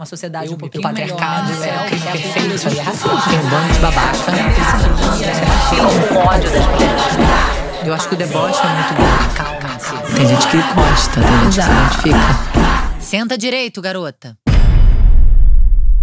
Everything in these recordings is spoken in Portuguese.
uma sociedade eu, um pouquinho patriarcado, melhor, né? é, é, perfeito, isso aí é racismo. Tem um bando de babaca, né? Tem Eu acho que o deboche é muito bom. Ah, calma Tem gente que gosta, tem gente que se identifica. Senta direito, garota.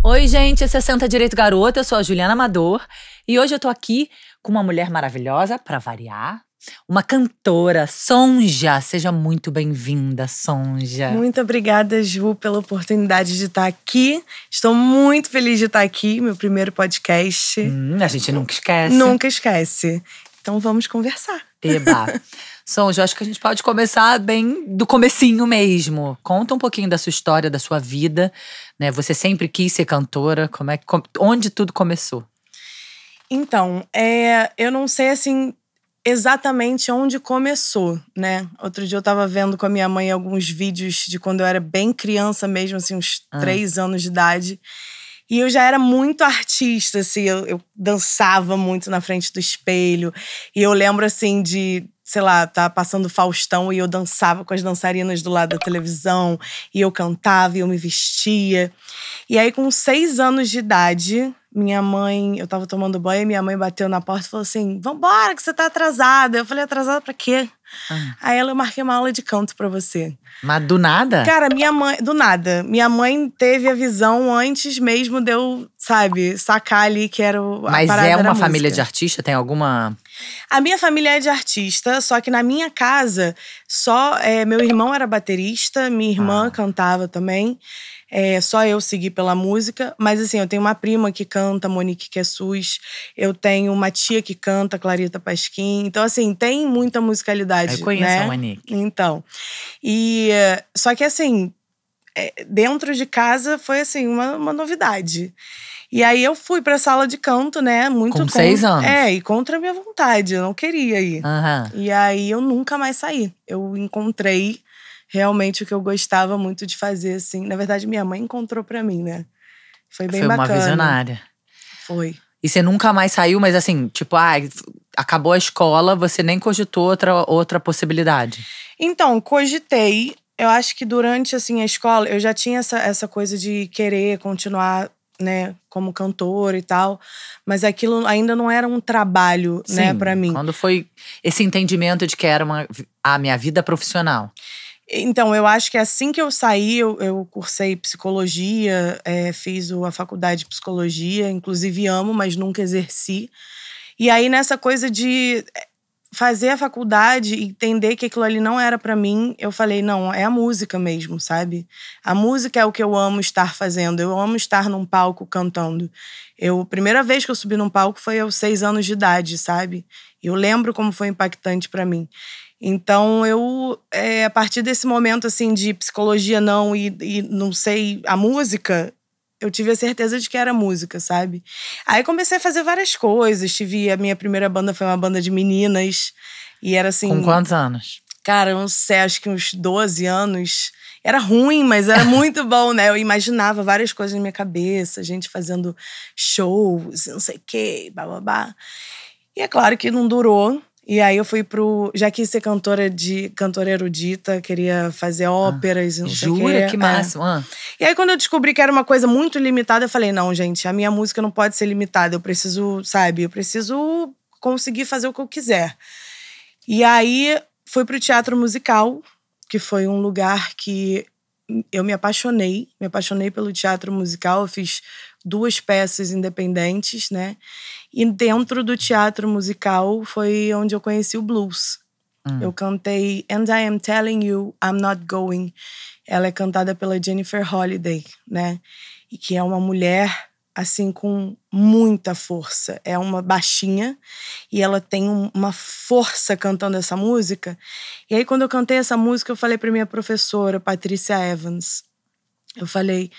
Oi, gente, esse é Senta Direito Garota, eu sou a Juliana Amador e hoje eu tô aqui com uma mulher maravilhosa, para variar, uma cantora, Sonja. Seja muito bem-vinda, Sonja. Muito obrigada, Ju, pela oportunidade de estar aqui. Estou muito feliz de estar aqui, meu primeiro podcast. Hum, a gente nunca esquece. Nunca esquece. Então vamos conversar. Eba. Sonja, acho que a gente pode começar bem do comecinho mesmo. Conta um pouquinho da sua história, da sua vida, né? Você sempre quis ser cantora, como é onde tudo começou? Então, é, eu não sei assim exatamente onde começou, né? Outro dia eu tava vendo com a minha mãe alguns vídeos de quando eu era bem criança mesmo, assim, uns ah. três anos de idade. E eu já era muito artista, assim, eu, eu, dançava muito na frente do espelho. E eu lembro, assim, de, sei lá, tá passando Faustão e eu dançava com as dançarinas do lado da televisão. E eu cantava e eu me vestia. E aí, com seis anos de idade, minha mãe, eu tava tomando banho, minha mãe bateu na porta e falou assim: Vambora, que você tá atrasada. Eu falei: Atrasada pra quê? Ah. Aí ela, eu marquei uma aula de canto pra você. Mas do nada? Cara, minha mãe, do nada. Minha mãe teve a visão antes mesmo de eu, sabe, sacar ali que era o. Mas é uma família de artista? Tem alguma. A minha família é de artista, só que na minha casa, só. É, meu irmão era baterista, minha irmã ah. cantava também. É, só eu segui pela música, mas assim, eu tenho uma prima que canta, Monique Quessus, é eu tenho uma tia que canta, Clarita Pasquim. Então, assim, tem muita musicalidade. Eu conheço né? a Monique. Então. E, eh, só que assim, é, dentro de casa foi assim, uma, uma novidade. E aí eu fui pra sala de canto, né? Muito Com seis anos. É, e contra a minha vontade, eu não queria ir. Uhum. E aí eu nunca mais saí. Eu encontrei realmente o que eu gostava muito de fazer, assim. Na verdade, minha mãe encontrou para mim, né? Foi bem Foi bacana. Foi uma visionária. Foi. E você nunca mais saiu, mas assim, tipo, ah, acabou a escola, você nem cogitou outra, outra possibilidade? Então, cogitei. Eu acho que durante, assim, a escola, eu já tinha essa, essa coisa de querer continuar né, como cantora e tal, mas aquilo ainda não era um trabalho, né, Sim, né, para mim. Quando foi esse entendimento de que era uma a minha vida profissional. Então, eu acho que assim que eu saí, eu, eu cursei psicologia, é, fiz a faculdade de psicologia, inclusive amo, mas nunca exerci. E aí, nessa coisa de eh, fazer a faculdade e entender que aquilo ali não era para mim, eu falei: não, é a música mesmo, sabe? A música é o que eu amo estar fazendo, eu amo estar num palco cantando. Eu, a primeira vez que eu subi num palco foi aos seis anos de idade, sabe? Eu lembro como foi impactante para mim. Então, eu, é, a partir desse momento, assim, de psicologia não e, e, não sei a música, eu tive a certeza de que era música, sabe? Aí comecei a fazer várias coisas. Tive, a minha primeira banda foi uma banda de meninas. E era assim. Com quantos anos? Cara, não sei, acho que uns 12 anos. Era ruim, mas era muito bom, né? Eu imaginava várias coisas na minha cabeça, gente fazendo shows, não sei o quê, bababá. E é claro que não durou. E aí eu fui pro. Já quis ser cantora de cantora erudita, queria fazer ah, óperas é. ah, não jura? sei Que máximo. É. E aí, quando eu descobri que era uma coisa muito limitada, eu falei: não, gente, a minha música não pode ser limitada. Eu preciso, sabe, eu preciso conseguir fazer o que eu quiser. E aí fui pro teatro musical, que foi um lugar que eu me apaixonei, me apaixonei pelo teatro musical, eu fiz duas peças independentes, né? E dentro do teatro musical foi onde eu conheci o blues. Hum. Eu cantei And I Am Telling You I'm Not Going. Ela é cantada pela Jennifer Holiday, né? E que é uma mulher assim com muita força. É uma baixinha e ela tem um, uma força cantando essa música. E aí quando eu cantei essa música, eu falei para minha professora, Patrícia Evans. Eu falei: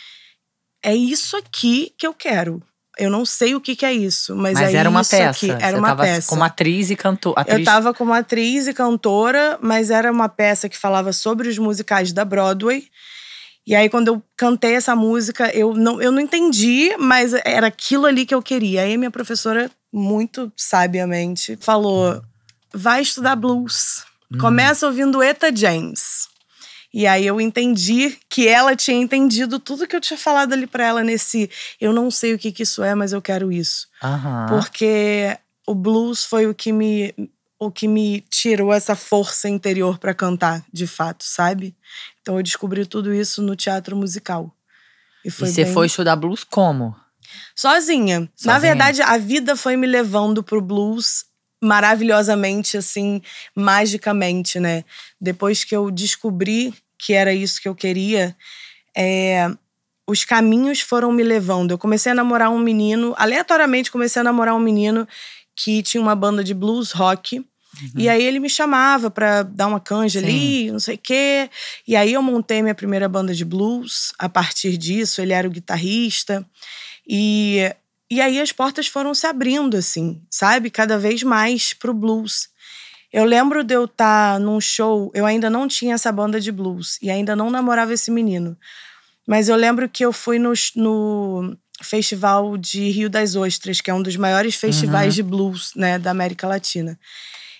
"É isso aqui que eu quero". Eu não sei o que, que é isso, mas, mas é era uma peça. Aqui. Era Você uma tava peça. Como atriz e cantora. Eu estava como atriz e cantora, mas era uma peça que falava sobre os musicais da Broadway. E aí, quando eu cantei essa música, eu não, eu não entendi, mas era aquilo ali que eu queria. Aí, minha professora, muito sabiamente, falou: uhum. vai estudar blues. Hum. Começa ouvindo Eta James. E aí eu entendi que ela tinha entendido tudo que eu tinha falado ali para ela nesse eu não sei o que, que isso é, mas eu quero isso. Porque o blues foi o que me o que me tirou essa força interior para cantar, de fato, sabe? Então eu descobri tudo isso no teatro musical. E, foi e você bem... foi estudar blues como? Sozinha. Sozinha. Na verdade, a vida foi me levando pro blues maravilhosamente, assim, magicamente, né? Depois que eu descobri que era isso que eu queria, é, os caminhos foram me levando. Eu comecei a namorar um menino, aleatoriamente comecei a namorar um menino que tinha uma banda de blues rock. Uhum. E aí ele me chamava para dar uma canja Sim. ali, não sei o quê. E aí eu montei minha primeira banda de blues. A partir disso, ele era o guitarrista. E, e aí as portas foram se abrindo, assim, sabe? Cada vez mais pro blues. Eu lembro de eu estar tá num show, eu ainda não tinha essa banda de blues e ainda não namorava esse menino. Mas eu lembro que eu fui no, no Festival de Rio das Ostras, que é um dos maiores festivais uhum. de blues né, da América Latina.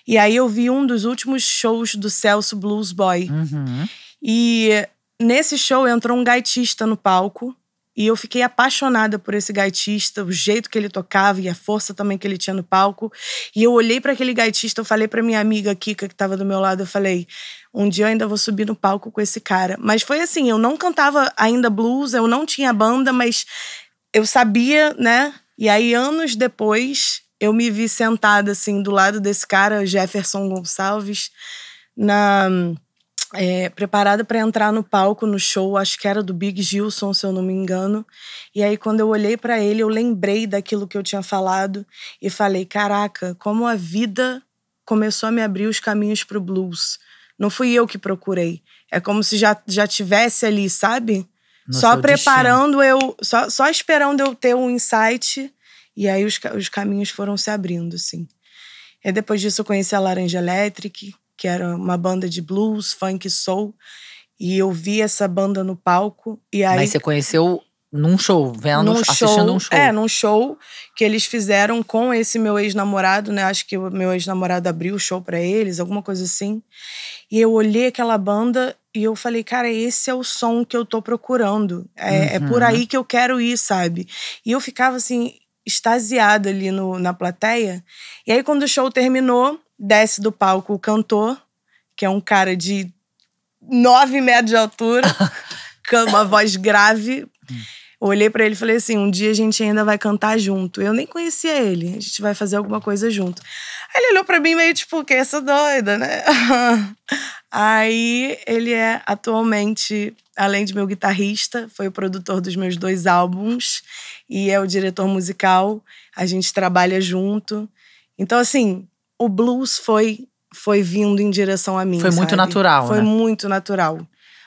E aí eu vi um dos últimos shows do Celso Blues Boy. Uhum. E nesse show entrou um gaitista no palco. E eu fiquei apaixonada por esse gaitista, o jeito que ele tocava e a força também que ele tinha no palco. E eu olhei para aquele gaitista, eu falei para minha amiga Kika, que estava do meu lado, eu falei: um dia eu ainda vou subir no palco com esse cara. Mas foi assim: eu não cantava ainda blues, eu não tinha banda, mas eu sabia, né? E aí, anos depois, eu me vi sentada, assim, do lado desse cara, Jefferson Gonçalves, na. É, preparada para entrar no palco no show, acho que era do Big Gilson, se eu não me engano. E aí, quando eu olhei para ele, eu lembrei daquilo que eu tinha falado e falei: Caraca, como a vida começou a me abrir os caminhos para o blues. Não fui eu que procurei. É como se já, já tivesse ali, sabe? só preparando destino. eu, só, só esperando eu ter um insight. E aí os, os caminhos foram se abrindo, sim. E depois disso eu conheci a Laranja Electric, que era uma banda de blues, funk, soul. E eu vi essa banda no palco. E aí... Mas você conheceu num show, vendo, num assistindo show, um show. É, num show que eles fizeram com esse meu ex-namorado, né? Acho que o meu ex-namorado abriu o show para eles, alguma coisa assim. E eu olhei aquela banda e eu falei, cara, esse é o som que eu tô procurando. É, uhum. é por uhum. aí que eu quero ir, sabe? E eu ficava assim, extasiada ali no, na plateia. E aí, quando o show terminou, desce do palco o cantor, que é um cara de nove metros de altura, com uma voz grave. Hum olhei para ele e falei assim: um dia a gente ainda vai cantar junto. Eu nem conhecia ele, a gente vai fazer alguma coisa junto. Aí ele olhou para mim meio tipo, que essa é doida, né? Aí ele é atualmente, além de meu guitarrista, foi o produtor dos meus dois álbuns e é o diretor musical. A gente trabalha junto. Então, assim, o blues foi foi vindo em direção a mim. Foi sabe? muito natural. Foi né? muito natural.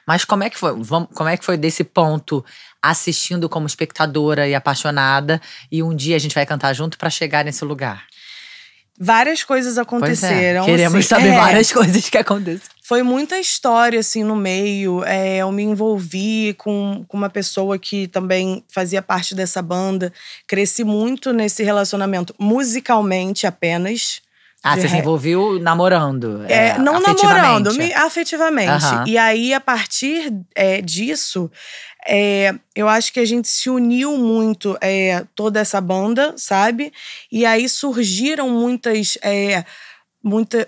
Mas como é que foi? como é que foi desse ponto assistindo como espectadora e apaixonada, e um dia a gente vai cantar junto para chegar nesse lugar. Várias coisas é, aconteceram. É. Queremos assim, saber é. várias coisas que aconteceram. Foi muita história, assim, no meio. É, eu me envolvi com, com uma pessoa que também fazia parte dessa banda. Cresci muito nesse relacionamento, musicalmente apenas. Ah, você se envolviu namorando? É, é não namorando, me, afetivamente. Uhum. E aí, a partir é, disso, é, eu acho que a gente se uniu muito, é, toda essa banda, sabe? E aí surgiram muitas. É, muita,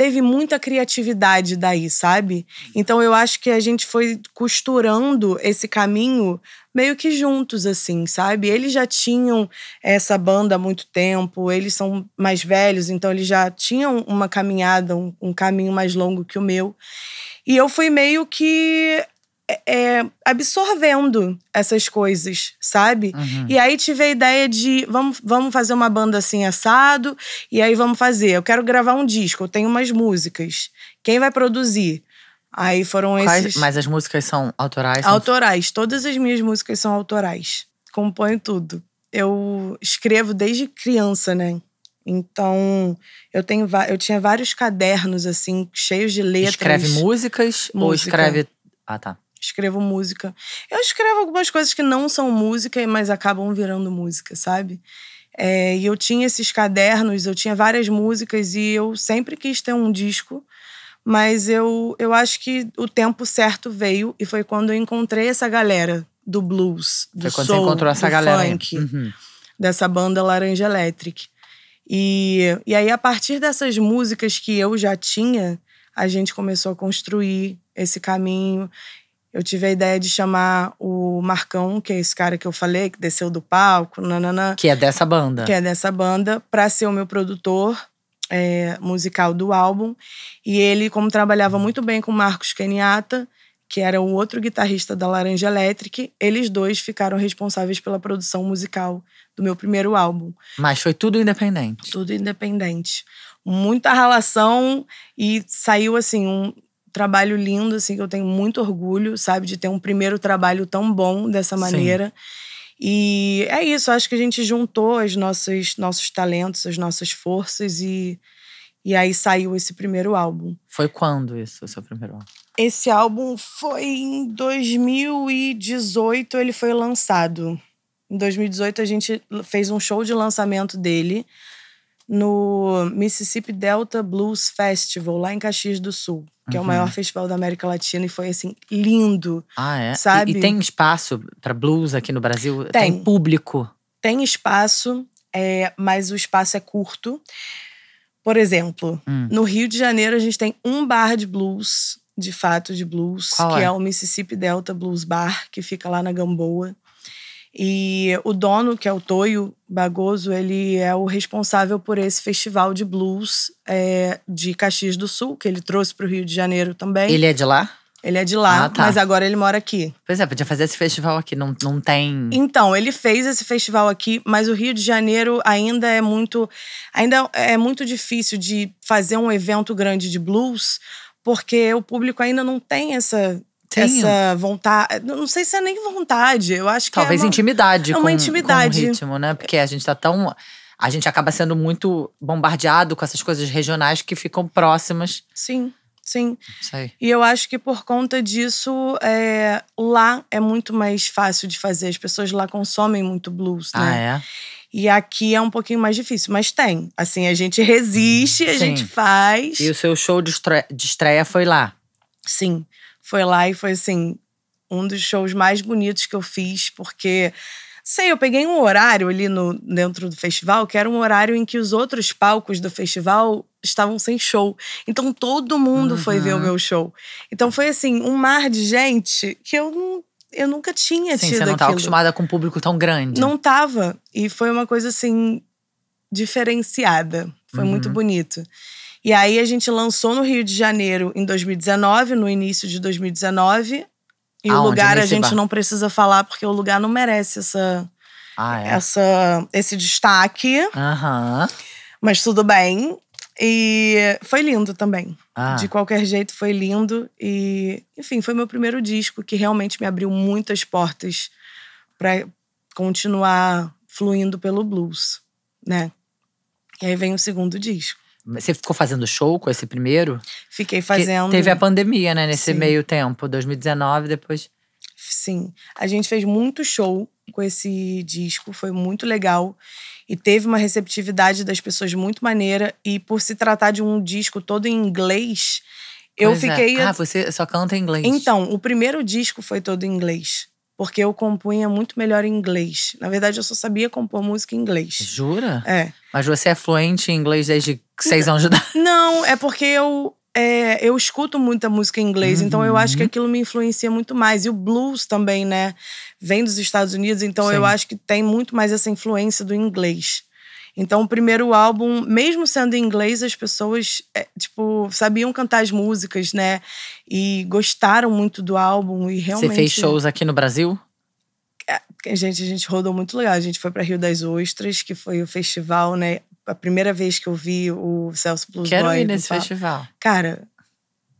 teve muita criatividade daí, sabe? Então eu acho que a gente foi costurando esse caminho meio que juntos, assim, sabe? Eles já tinham essa banda há muito tempo, eles são mais velhos, então eles já tinham uma caminhada, um, um caminho mais longo que o meu. E eu fui meio que é, é, absorvendo essas coisas, sabe? Uhum. E aí tive a ideia de vamos, vamos fazer uma banda assim assado, e aí vamos fazer. Eu quero gravar um disco, eu tenho umas músicas. Quem vai produzir? Aí foram Quais, esses. Mas as músicas são autorais? Autorais. São... Todas as minhas músicas são autorais. Componho tudo. Eu escrevo desde criança, né? Então, eu, tenho, eu tinha vários cadernos, assim, cheios de letras. Escreve músicas Música. ou escreve. Ah, tá escrevo música. Eu escrevo algumas coisas que não são música, mas acabam virando música, sabe? É, e eu tinha esses cadernos, eu tinha várias músicas e eu sempre quis ter um disco, mas eu, eu acho que o tempo certo veio e foi quando eu encontrei essa galera do blues, do foi quando soul, você encontrou essa galera, funk, uhum. dessa banda Laranja Electric. E, e aí, a partir dessas músicas que eu já tinha, a gente começou a construir esse caminho eu tive a ideia de chamar o Marcão, que é esse cara que eu falei, que desceu do palco, nanana. Que é dessa banda. Que é dessa banda, para ser o meu produtor é, musical do álbum. E ele, como trabalhava uhum. muito bem com Marcos Kenyatta, que era o outro guitarrista da Laranja Electric, eles dois ficaram responsáveis pela produção musical do meu primeiro álbum. Mas foi tudo independente. Tudo independente. Muita relação e saiu assim um trabalho lindo, assim, que eu tenho muito orgulho, sabe, de ter um primeiro trabalho tão bom dessa maneira. Sim. E é isso, acho que a gente juntou os nossos, nossos talentos, as nossas forças e, e aí saiu esse primeiro álbum. Foi quando isso, o seu primeiro álbum? Esse álbum foi em 2018, ele foi lançado. Em 2018 a gente fez um show de lançamento dele no Mississippi Delta Blues Festival, lá em Caxias do Sul, que uhum. é o uhum. maior festival da América Latina, e foi assim, lindo. Ah, é? Sabe? E, e tem espaço para blues aqui no Brasil? Tem, tem público? Tem espaço, é, mas o espaço é curto. Por exemplo, hum. no Rio de Janeiro a gente tem um bar de blues, de fato de blues, Qual que é? é? o Mississippi Delta Blues Bar, que fica lá na Gamboa. E o dono, que é o Toio Bagoso, ele é o responsável por esse festival de blues é, de Caxias do Sul, que ele trouxe para o Rio de Janeiro também. Ele é de lá? Ele é de lá, ah, tá. mas agora ele mora aqui. Pois é, podia fazer esse festival aqui, não, não tem. Então, ele fez esse festival aqui, mas o Rio de Janeiro ainda é muito. Ainda é muito difícil de fazer um evento grande de blues, porque o público ainda não tem essa essa vontade. Eh, não sei se é nem vontade, eu acho que é Talvez é intimidade. É uma com, intimidade. Com o ritmo, né? Porque a gente tá tão. A gente acaba sendo muito bombardeado com essas coisas regionais que ficam próximas. Sim, sim. aí. E eu acho que por conta disso, é, lá é muito mais fácil de fazer. As pessoas lá consomem muito blues, ah, né? Ah, é? E aqui é um pouquinho mais difícil, mas tem. Assim, a gente resiste, a Sim. gente faz. E o seu show de estreia foi lá? Sim foi lá e foi assim um dos shows mais bonitos que eu fiz, porque sei, eu peguei um horário ali no, dentro do festival que era um horário em que os outros palcos do festival estavam sem show. Então todo mundo uhum. foi ver o uhum. meu show. Então foi assim, um mar de gente que eu não eu nunca tinha Sim, tido. Você não estava acostumada com um público tão grande. Não estava E foi uma coisa assim, diferenciada. Foi uhum. muito bonito. E aí a gente lançou no Rio de Janeiro em 2019, no início de 2019. E Aonde? o lugar a gente bar? não precisa falar porque o lugar não merece essa, ah, é? essa esse destaque. Aham. Uhum. Mas tudo bem. E foi lindo também. Ah. De qualquer jeito, foi lindo. E, enfim, foi meu primeiro disco que realmente me abriu muitas portas para continuar fluindo pelo blues, né? E aí vem o segundo disco. Você ficou fazendo show com esse primeiro? Fiquei fazendo. Que teve a pandemia, né? Nesse Sim. meio tempo, 2019, depois. Sim. A gente fez muito show com esse disco, foi muito legal. E teve uma receptividade das pessoas muito maneira. E por se tratar de um disco todo em inglês, eu é. fiquei. É. Ah, você só canta em inglês. Então, o primeiro disco foi todo em inglês. Porque eu compunha muito melhor em inglês. Na verdade, eu só sabia compor música em inglês. Jura? É. Mas você é fluente em inglês desde que vocês vão ajudar. Não, é porque eu, é, eu escuto muita música em inglês, uhum. então eu acho que uhum. aquilo me influencia muito mais. E o blues também, né? Vem dos Estados Unidos, então Sim. eu acho que tem muito mais essa influência do inglês. Então, o primeiro álbum, mesmo sendo em inglês, as pessoas, é, tipo, sabiam cantar as músicas, né? E gostaram muito do álbum e realmente… Você fez shows aqui no Brasil? É, gente, a gente rodou muito legal. A gente foi para Rio das Ostras, que foi o festival, né? a primeira vez que eu vi o Celso Blues Quero Boy. Quero ir nesse festival. Cara,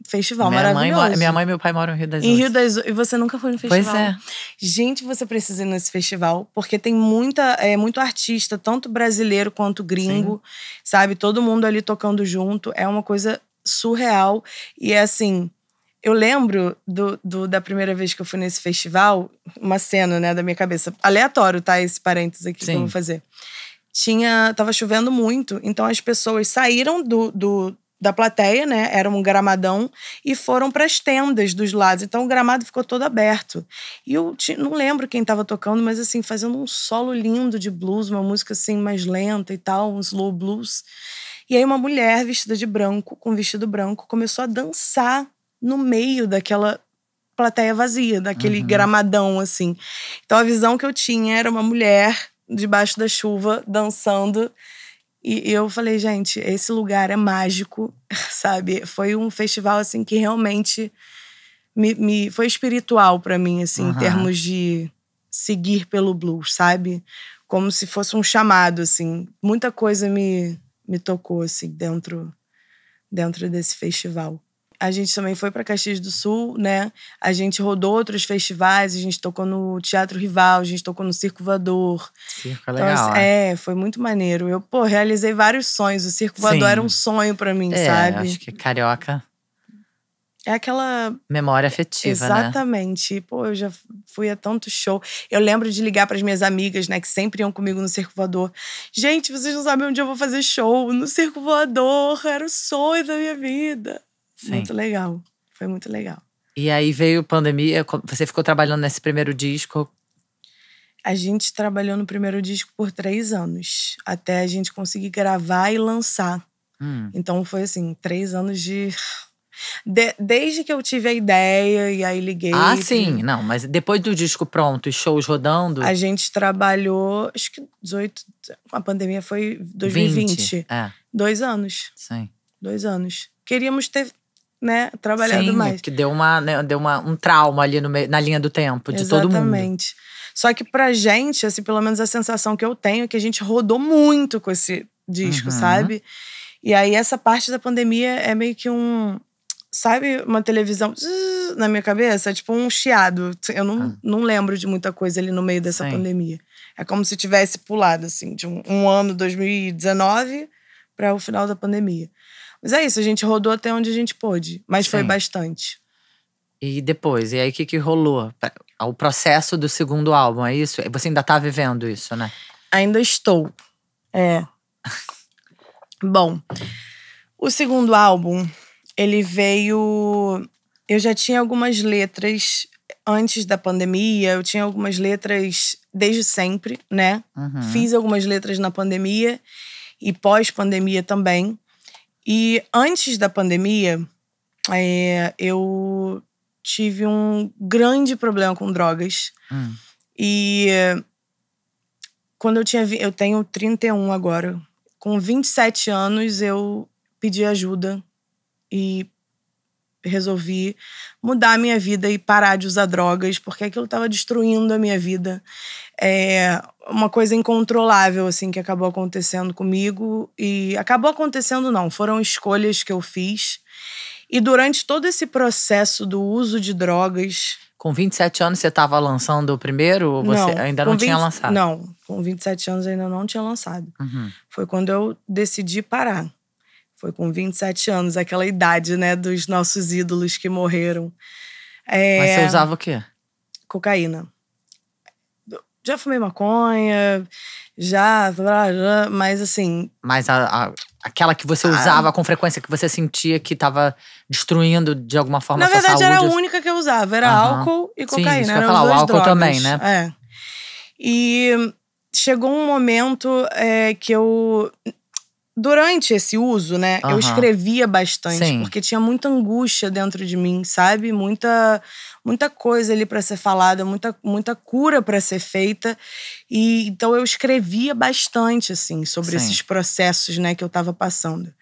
festival minha maravilhoso. Mãe, minha mãe e meu pai moram em Rio das Ostras. Em Rio das E você nunca foi no festival? Pois é. Gente, você precisa ir nesse festival, porque tem muita, é, muito artista, tanto brasileiro quanto gringo, Sim. sabe? Todo mundo ali tocando junto. É uma coisa surreal. E é assim. Eu lembro do, do, da primeira vez que eu fui nesse festival, uma cena, né, da minha cabeça. Aleatório, tá? Esse parênteses aqui Sim. que eu vou fazer tinha tava chovendo muito, então as pessoas saíram do, do da plateia, né? Era um gramadão e foram para as tendas dos lados. Então o gramado ficou todo aberto. E eu não lembro quem estava tocando, mas assim, fazendo um solo lindo de blues, uma música assim mais lenta e tal, um slow blues. E aí uma mulher vestida de branco, com vestido branco, começou a dançar no meio daquela plateia vazia, daquele uhum. gramadão assim. Então a visão que eu tinha era uma mulher debaixo da chuva, dançando. E eu falei, gente, esse lugar é mágico, sabe? Foi um festival assim que realmente me, me foi espiritual para mim, assim, uhum. em termos de seguir pelo blues, sabe? Como se fosse um chamado, assim. Muita coisa me, me tocou assim dentro dentro desse festival a gente também foi para Caxias do Sul, né? A gente rodou outros festivais, a gente tocou no Teatro Rival, a gente tocou no Circo Voador. Circo é então, legal. Assim, é. é, foi muito maneiro. Eu, pô, realizei vários sonhos. O Circo Voador Sim. era um sonho para mim, é, sabe? Acho que carioca. É aquela. Memória afetiva. Né? Exatamente. Né? Pô, eu já fui a tanto show. Eu lembro de ligar para as minhas amigas, né, que sempre iam comigo no Circo Voador. Gente, vocês não sabem onde eu vou fazer show. No Circo Voador. Era o sonho da minha vida. Sim. Muito legal. Foi muito legal. E aí veio a pandemia, você ficou trabalhando nesse primeiro disco? A gente trabalhou no primeiro disco por três anos, até a gente conseguir gravar e lançar. Hum. Então foi assim, três anos de de, desde que eu tive a ideia e aí liguei. Ah, sim, não, mas depois do disco pronto e shows rodando. A gente trabalhou, acho que 18. A pandemia foi 2020. 20, é. Dois anos. Sim. Dois anos. Queríamos ter né, trabalhado Sim, mais. que deu, uma, né, deu uma, um trauma ali no, na linha do tempo de Exatamente. todo mundo. Exatamente. Só que pra gente, assim, pelo menos a sensação que eu tenho é que a gente rodou muito com esse disco, uhum. sabe? E aí essa parte da pandemia é meio que um, sabe, uma televisão na minha cabeça, tipo um chiado. Eu não, ah. não lembro de muita coisa ali no meio dessa Sim. pandemia. É como se tivesse pulado, assim, de um, um ano, 2019, para o final da pandemia. Mas é isso, a gente rodou até onde a gente pôde. Mas Sim. foi bastante. E depois, e aí o que, que rolou? Ah, o processo do segundo álbum, é isso? Você ainda tá vivendo isso, né? Ainda estou. É. Bom, o segundo álbum, ele veio. Eu já tinha algumas letras antes da pandemia, eu tinha algumas letras desde sempre, né? Uhum. Fiz algumas letras na pandemia e pós-pandemia também. E antes da pandemia, é, eu tive um grande problema com drogas. Hum. E quando eu tinha. Eu tenho 31 agora. Com 27 anos, eu pedi ajuda e resolvi mudar a minha vida e parar de usar drogas, porque aquilo estava destruindo a minha vida. É, uma coisa incontrolável, assim, que acabou acontecendo comigo. E acabou acontecendo, não. Foram escolhas que eu fiz. E durante todo esse processo do uso de drogas. Com 27 anos você estava lançando o primeiro? Ou você não, ainda não 20, tinha lançado? Não, com 27 anos ainda não tinha lançado. Uhum. Foi quando eu decidi parar. Foi com 27 anos, aquela idade, né, dos nossos ídolos que morreram. É... Mas você usava o quê? Cocaína já fumei maconha, já, mas assim. Mas a, a aquela que você ah. usava com frequência, que você sentia que estava destruindo de alguma forma a sua saúde. Na verdade, era a única que eu usava, era uhum. álcool e cocaína. Sim, isso que eu falar, o álcool drogas. também, né? É. E chegou um momento é, que eu. Durante esse uso, né, uhum. eu escrevia bastante, Sim. porque tinha muita angústia dentro de mim, sabe? Muita muita coisa ali para ser falada, muita, muita cura para ser feita. E então eu escrevia bastante assim sobre Sim. esses processos, né, que eu estava passando.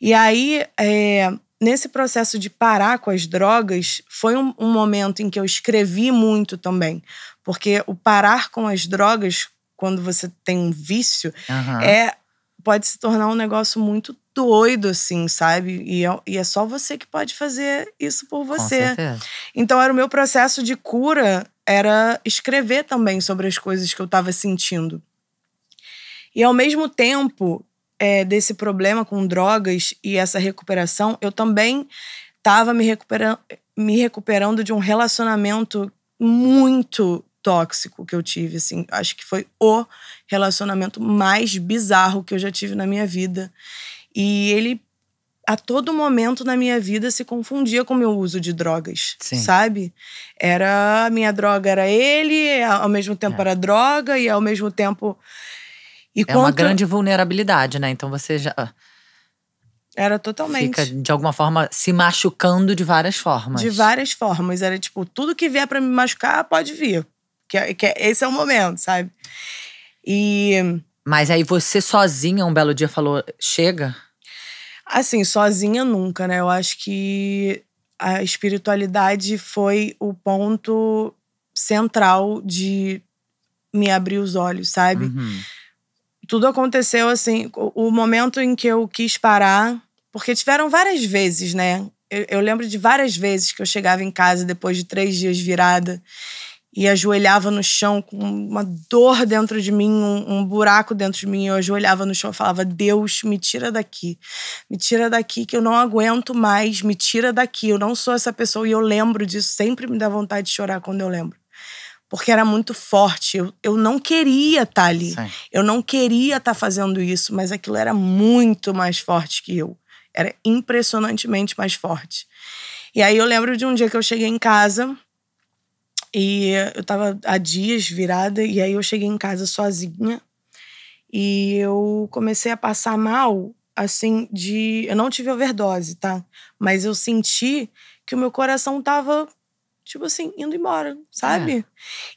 E aí, é, nesse processo de parar com as drogas, foi um, um momento em que eu escrevi muito também, porque o parar com as drogas quando você tem um vício uhum. é pode se tornar um negócio muito doido, assim, sabe? E é, e é, só você que pode fazer isso por você. então, era o meu processo de cura, era escrever também sobre as coisas que eu estava sentindo. E ao mesmo tempo é, desse problema com drogas e essa recuperação, eu também estava me, recupera me recuperando de um relacionamento muito tóxico que eu tive, assim, acho que foi o relacionamento mais bizarro que eu já tive na minha vida. E ele, a todo momento na minha vida, se confundia com o meu uso de drogas, Sim. sabe? Era, a minha droga era ele, ao mesmo tempo é. era droga, e ao mesmo tempo. E é uma grande vulnerabilidade, né? Então você já. Ah, era totalmente. Fica, de alguma forma, se machucando de várias formas. De várias formas. Era tipo, tudo que vier para me machucar, pode vir. Que, é, que, é, esse é o momento, sabe? E. Mas aí você sozinha um belo dia falou: chega? Assim, sozinha nunca, né? Eu acho que a espiritualidade foi o ponto central de me abrir os olhos, sabe? Uhum. Tudo aconteceu assim, o momento em que eu quis parar, porque tiveram várias vezes, né? Eu, eu lembro de várias vezes que eu chegava em casa depois de três dias virada e ajoelhava no chão com uma dor dentro de mim, um, um, buraco dentro de mim. Eu ajoelhava no chão e falava: Deus, me tira daqui, me tira daqui que eu não aguento mais, me tira daqui. Eu não sou essa pessoa e eu lembro disso. Sempre me dá vontade de chorar quando eu lembro. Porque era muito forte. Eu, eu não queria estar tá ali. Sim. Eu não queria estar tá fazendo isso, mas aquilo era muito mais forte que eu. Era impressionantemente mais forte. E aí eu lembro de um dia que eu cheguei em casa e eu tava há dias virada, e aí eu cheguei em casa sozinha. E eu comecei a passar mal, assim, de. Eu não tive overdose, tá? Mas eu senti que o meu coração tava, tipo assim, indo embora, sabe?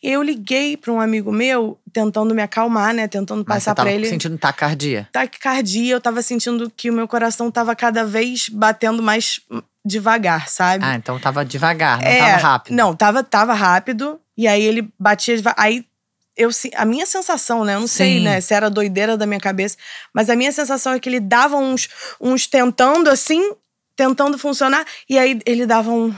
É. E eu liguei para um amigo meu, tentando me acalmar, né? Tentando Mas passar para ele. sentindo taquicardia. Taquicardia, eu tava sentindo que o meu coração tava cada vez batendo mais devagar, sabe? Ah, então tava devagar, não é, tava rápido. Não, tava, tava rápido. E aí ele batia devagar. Aí eu, a minha sensação, né? Eu não Sim. sei, né? Se era doideira da minha cabeça, mas a minha sensação é que ele dava uns, uns tentando assim, tentando funcionar, e aí ele dava um.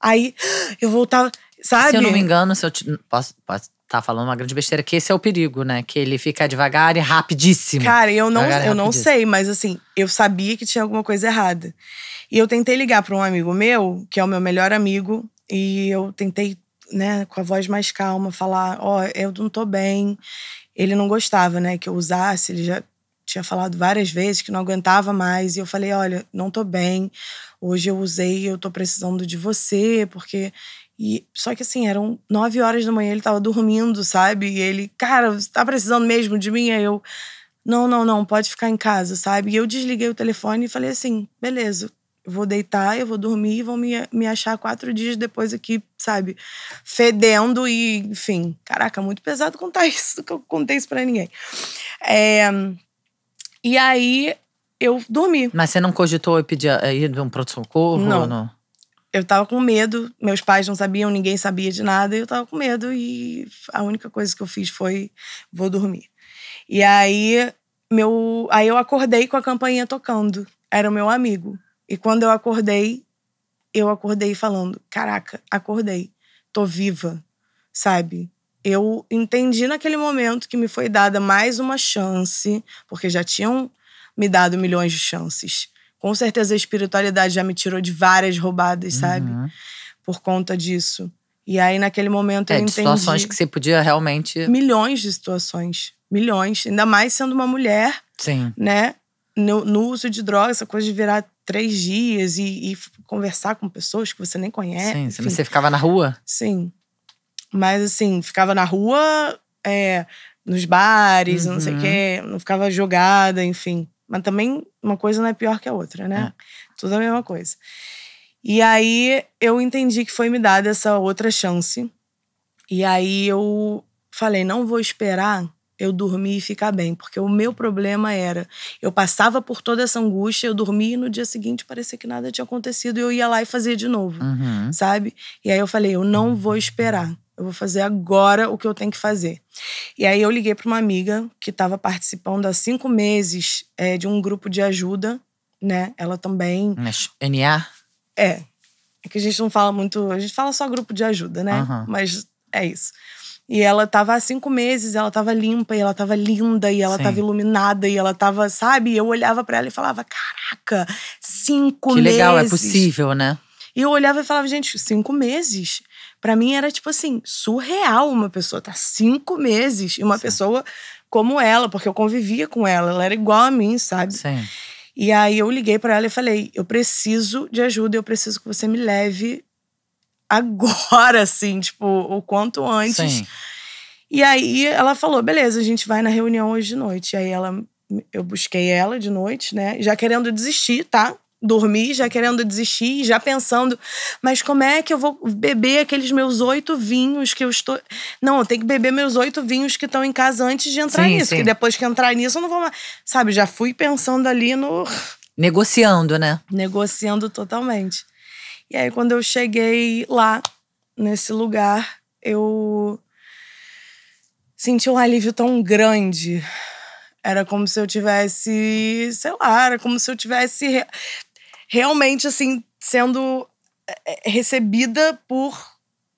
Aí eu voltava, sabe? Se eu não me engano, se eu te, posso, posso, tá falando uma grande besteira, que esse é o perigo, né? Que ele fica devagar e rapidíssimo. Cara, eu não, eu não sei, mas assim, eu sabia que tinha alguma coisa errada. E eu tentei ligar para um amigo meu, que é o meu melhor amigo, e eu tentei, né, com a voz mais calma, falar: Ó, oh, eu não tô bem. Ele não gostava, né, que eu usasse, ele já tinha falado várias vezes que não aguentava mais. E eu falei: Olha, não tô bem. Hoje eu usei, eu tô precisando de você, porque e, só que assim, eram nove horas da manhã, ele tava dormindo, sabe? E ele, cara, você tá precisando mesmo de mim? Aí eu, não, não, não, pode ficar em casa, sabe? E eu desliguei o telefone e falei assim, beleza, vou deitar, eu vou dormir e vão me, me achar quatro dias depois aqui, sabe? Fedendo e, enfim. Caraca, muito pesado contar isso, que eu contei isso pra ninguém. É, e aí, eu dormi. Mas você não cogitou ir pedir eh, ir de um pronto-socorro? Não. não? eu tava com medo, meus pais não sabiam, ninguém sabia de nada, eu tava com medo e a única coisa que eu fiz foi vou dormir. E aí meu, aí eu acordei com a campainha tocando. Era o meu amigo. E quando eu acordei, eu acordei falando: "Caraca, acordei. Tô viva". Sabe? Eu entendi naquele momento que me foi dada mais uma chance, porque já tinham me dado milhões de chances. Com certeza a espiritualidade já me tirou de várias roubadas, uhum. sabe? Por conta disso. E aí, naquele momento, é, eu entendi. situações que você podia realmente. Milhões de situações. Milhões. Ainda mais sendo uma mulher. Sim. Né? No, no uso de drogas, essa coisa de virar três dias e, e, conversar com pessoas que você nem conhece. Sim, enfim. você ficava na rua? Sim. Mas assim, ficava na rua, é, nos bares, uhum. não sei o uhum. quê, não ficava jogada, enfim. Mas também uma coisa não é pior que a outra, né? É. Tudo a mesma coisa. E aí eu entendi que foi me dada essa outra chance. E aí eu falei, não vou esperar eu dormir e ficar bem, porque o meu problema era, eu passava por toda essa angústia, eu dormia e no dia seguinte parecia que nada tinha acontecido e eu ia lá e fazia de novo, uhum. sabe? E aí eu falei, eu não uhum. vou esperar. Eu vou fazer agora o que eu tenho que fazer. E aí eu liguei para uma amiga que estava participando há cinco meses é, de um grupo de ajuda, né? Ela também. É Mas NA? É. É que a gente não fala muito. A gente fala só grupo de ajuda, né? Uhum. Mas é isso. E ela tava há cinco meses, ela tava limpa, e ela tava linda, e ela Sim. tava iluminada, e ela tava, sabe? E eu olhava para ela e falava: Caraca, cinco que meses. Que legal, é possível, né? E eu olhava e falava, gente, cinco meses. Para mim era tipo assim, surreal uma pessoa tá cinco meses e uma Sim. pessoa como ela, porque eu convivia com ela, ela era igual a mim, sabe? Sim. E aí eu liguei para ela e falei: "Eu preciso de ajuda, eu preciso que você me leve agora assim, tipo, o quanto antes". Sim. E aí ela falou: "Beleza, a gente vai na reunião hoje de noite". E aí ela eu busquei ela de noite, né? Já querendo desistir, tá? dormir, já querendo desistir, já pensando, mas como é que eu vou beber aqueles meus oito vinhos que eu estou. Não, eu tenho que beber meus oito vinhos que estão em casa antes de entrar sim, nisso, sim. que depois que entrar nisso eu não vou mais. Sabe, já fui pensando ali no. Negociando, né? Negociando totalmente. E aí, quando eu cheguei lá, nesse lugar, eu senti um alívio tão grande. Era como se eu tivesse, sei lá, era como se eu tivesse realmente, assim, sendo eh, eh, recebida por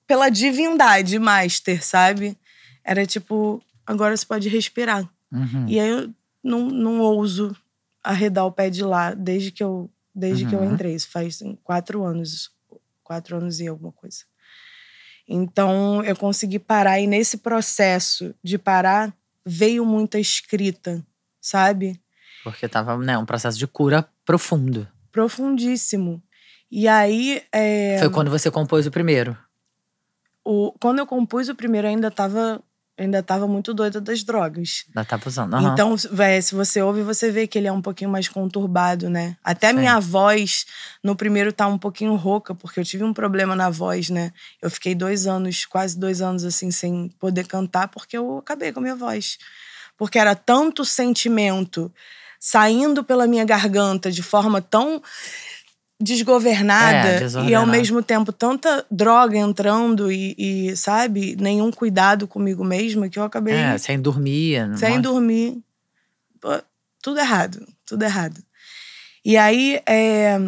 pela divindade master, sabe? Era tipo, agora você pode respirar. Uhum. E aí eu não, não ouso arredar o pé de lá desde que eu, desde uhum. que eu uhum. entrei. Isso faz assim, quatro anos, quatro anos e alguma coisa. Então eu consegui parar, e nesse processo de parar, veio muita escrita, sabe? Porque tava, né, um processo de cura profundo profundíssimo. E aí. É... Foi quando você compôs o primeiro? O... Quando eu compus o primeiro, ainda estava ainda estava muito doida das drogas. Ainda tava usando. Uhum. Então, véio, se você ouve, você vê que ele é um pouquinho mais conturbado, né? Até Sim. minha voz no primeiro tá um pouquinho rouca, porque eu tive um problema na voz, né? Eu fiquei dois anos, quase dois anos assim, sem poder cantar, porque eu acabei com a minha voz. Porque era tanto sentimento saindo pela minha garganta de forma tão desgovernada, é, e ao mesmo tempo tanta droga entrando e, e, sabe, nenhum cuidado comigo mesma que eu acabei. É, sem dormir. Sem é? dormir. Pô, tudo errado, tudo errado. E aí, é...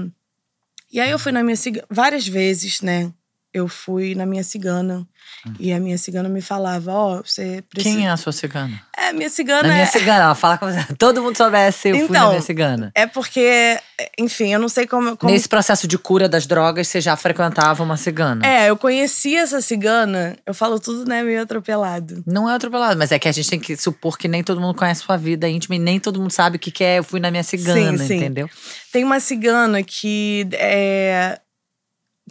e aí eu fui na minha várias vezes, né? eu fui na minha cigana. Hum. E a minha cigana me falava, ó, oh, você precisa... Quem é a sua cigana? É, minha cigana na minha é cigana, ela fala como se todo mundo soubesse, eu então, fui na então, minha cigana. é porque, enfim, eu não sei como, como... Nesse processo de cura das drogas, você já frequentava uma cigana? É, eu conheci essa cigana, eu falo tudo, né, meio atropelado. Não é atropelado, mas é que a gente tem que supor que nem todo mundo conhece sua vida íntima e nem todo mundo sabe o que, que é eu fui na minha cigana, sim, sim. entendeu? Tem uma cigana que é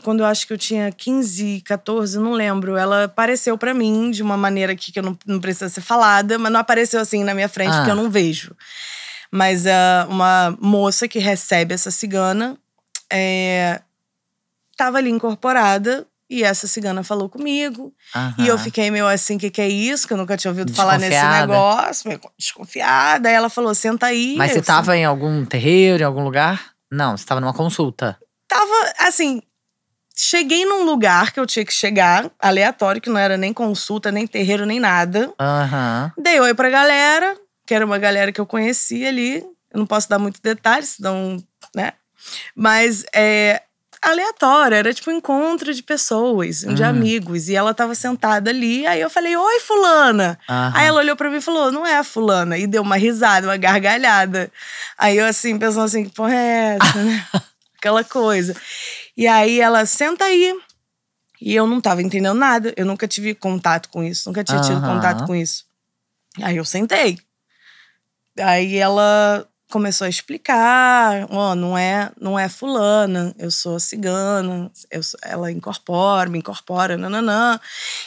quando eu acho que eu tinha 15, 14, não lembro, ela apareceu para mim de uma maneira que, que eu não, não precisa ser falada, mas não apareceu assim na minha frente, ah. porque eu ah. não vejo. Mas uh, uma moça que recebe essa cigana é, tava ali incorporada, e essa cigana falou comigo. Uhum. E eu fiquei meio assim, o que, que é isso? Que eu nunca tinha ouvido falar nesse negócio. Meio desconfiada. Aí ela falou, senta aí. Mas você estava em algum terreiro, em algum lugar? Não, você estava numa consulta. Tava, assim, cheguei num lugar que eu tinha que chegar, aleatório, que não era nem consulta, nem terreiro, nem nada. Uhum. Dei oi pra galera, que era uma galera que eu conhecia ali. Eu não posso dar muito detalhes, senão, né? Mas é aleatório, era tipo um encontro de pessoas, de uhum. amigos. E ela tava sentada ali, aí eu falei, oi, fulana. Uhum. Aí ela olhou pra mim e falou, não é a fulana. E deu uma risada, uma gargalhada. Aí eu assim, pensando assim, que porra é essa, né? Aquela coisa. E aí ela senta aí. E eu não tava entendendo nada. Eu nunca tive contato com isso. Nunca tinha tido contato com isso. Aí eu sentei. Aí ela começou a explicar, ó, oh, não é, não é fulana, eu sou cigana, eu sou, ela incorpora, me incorpora, nananã.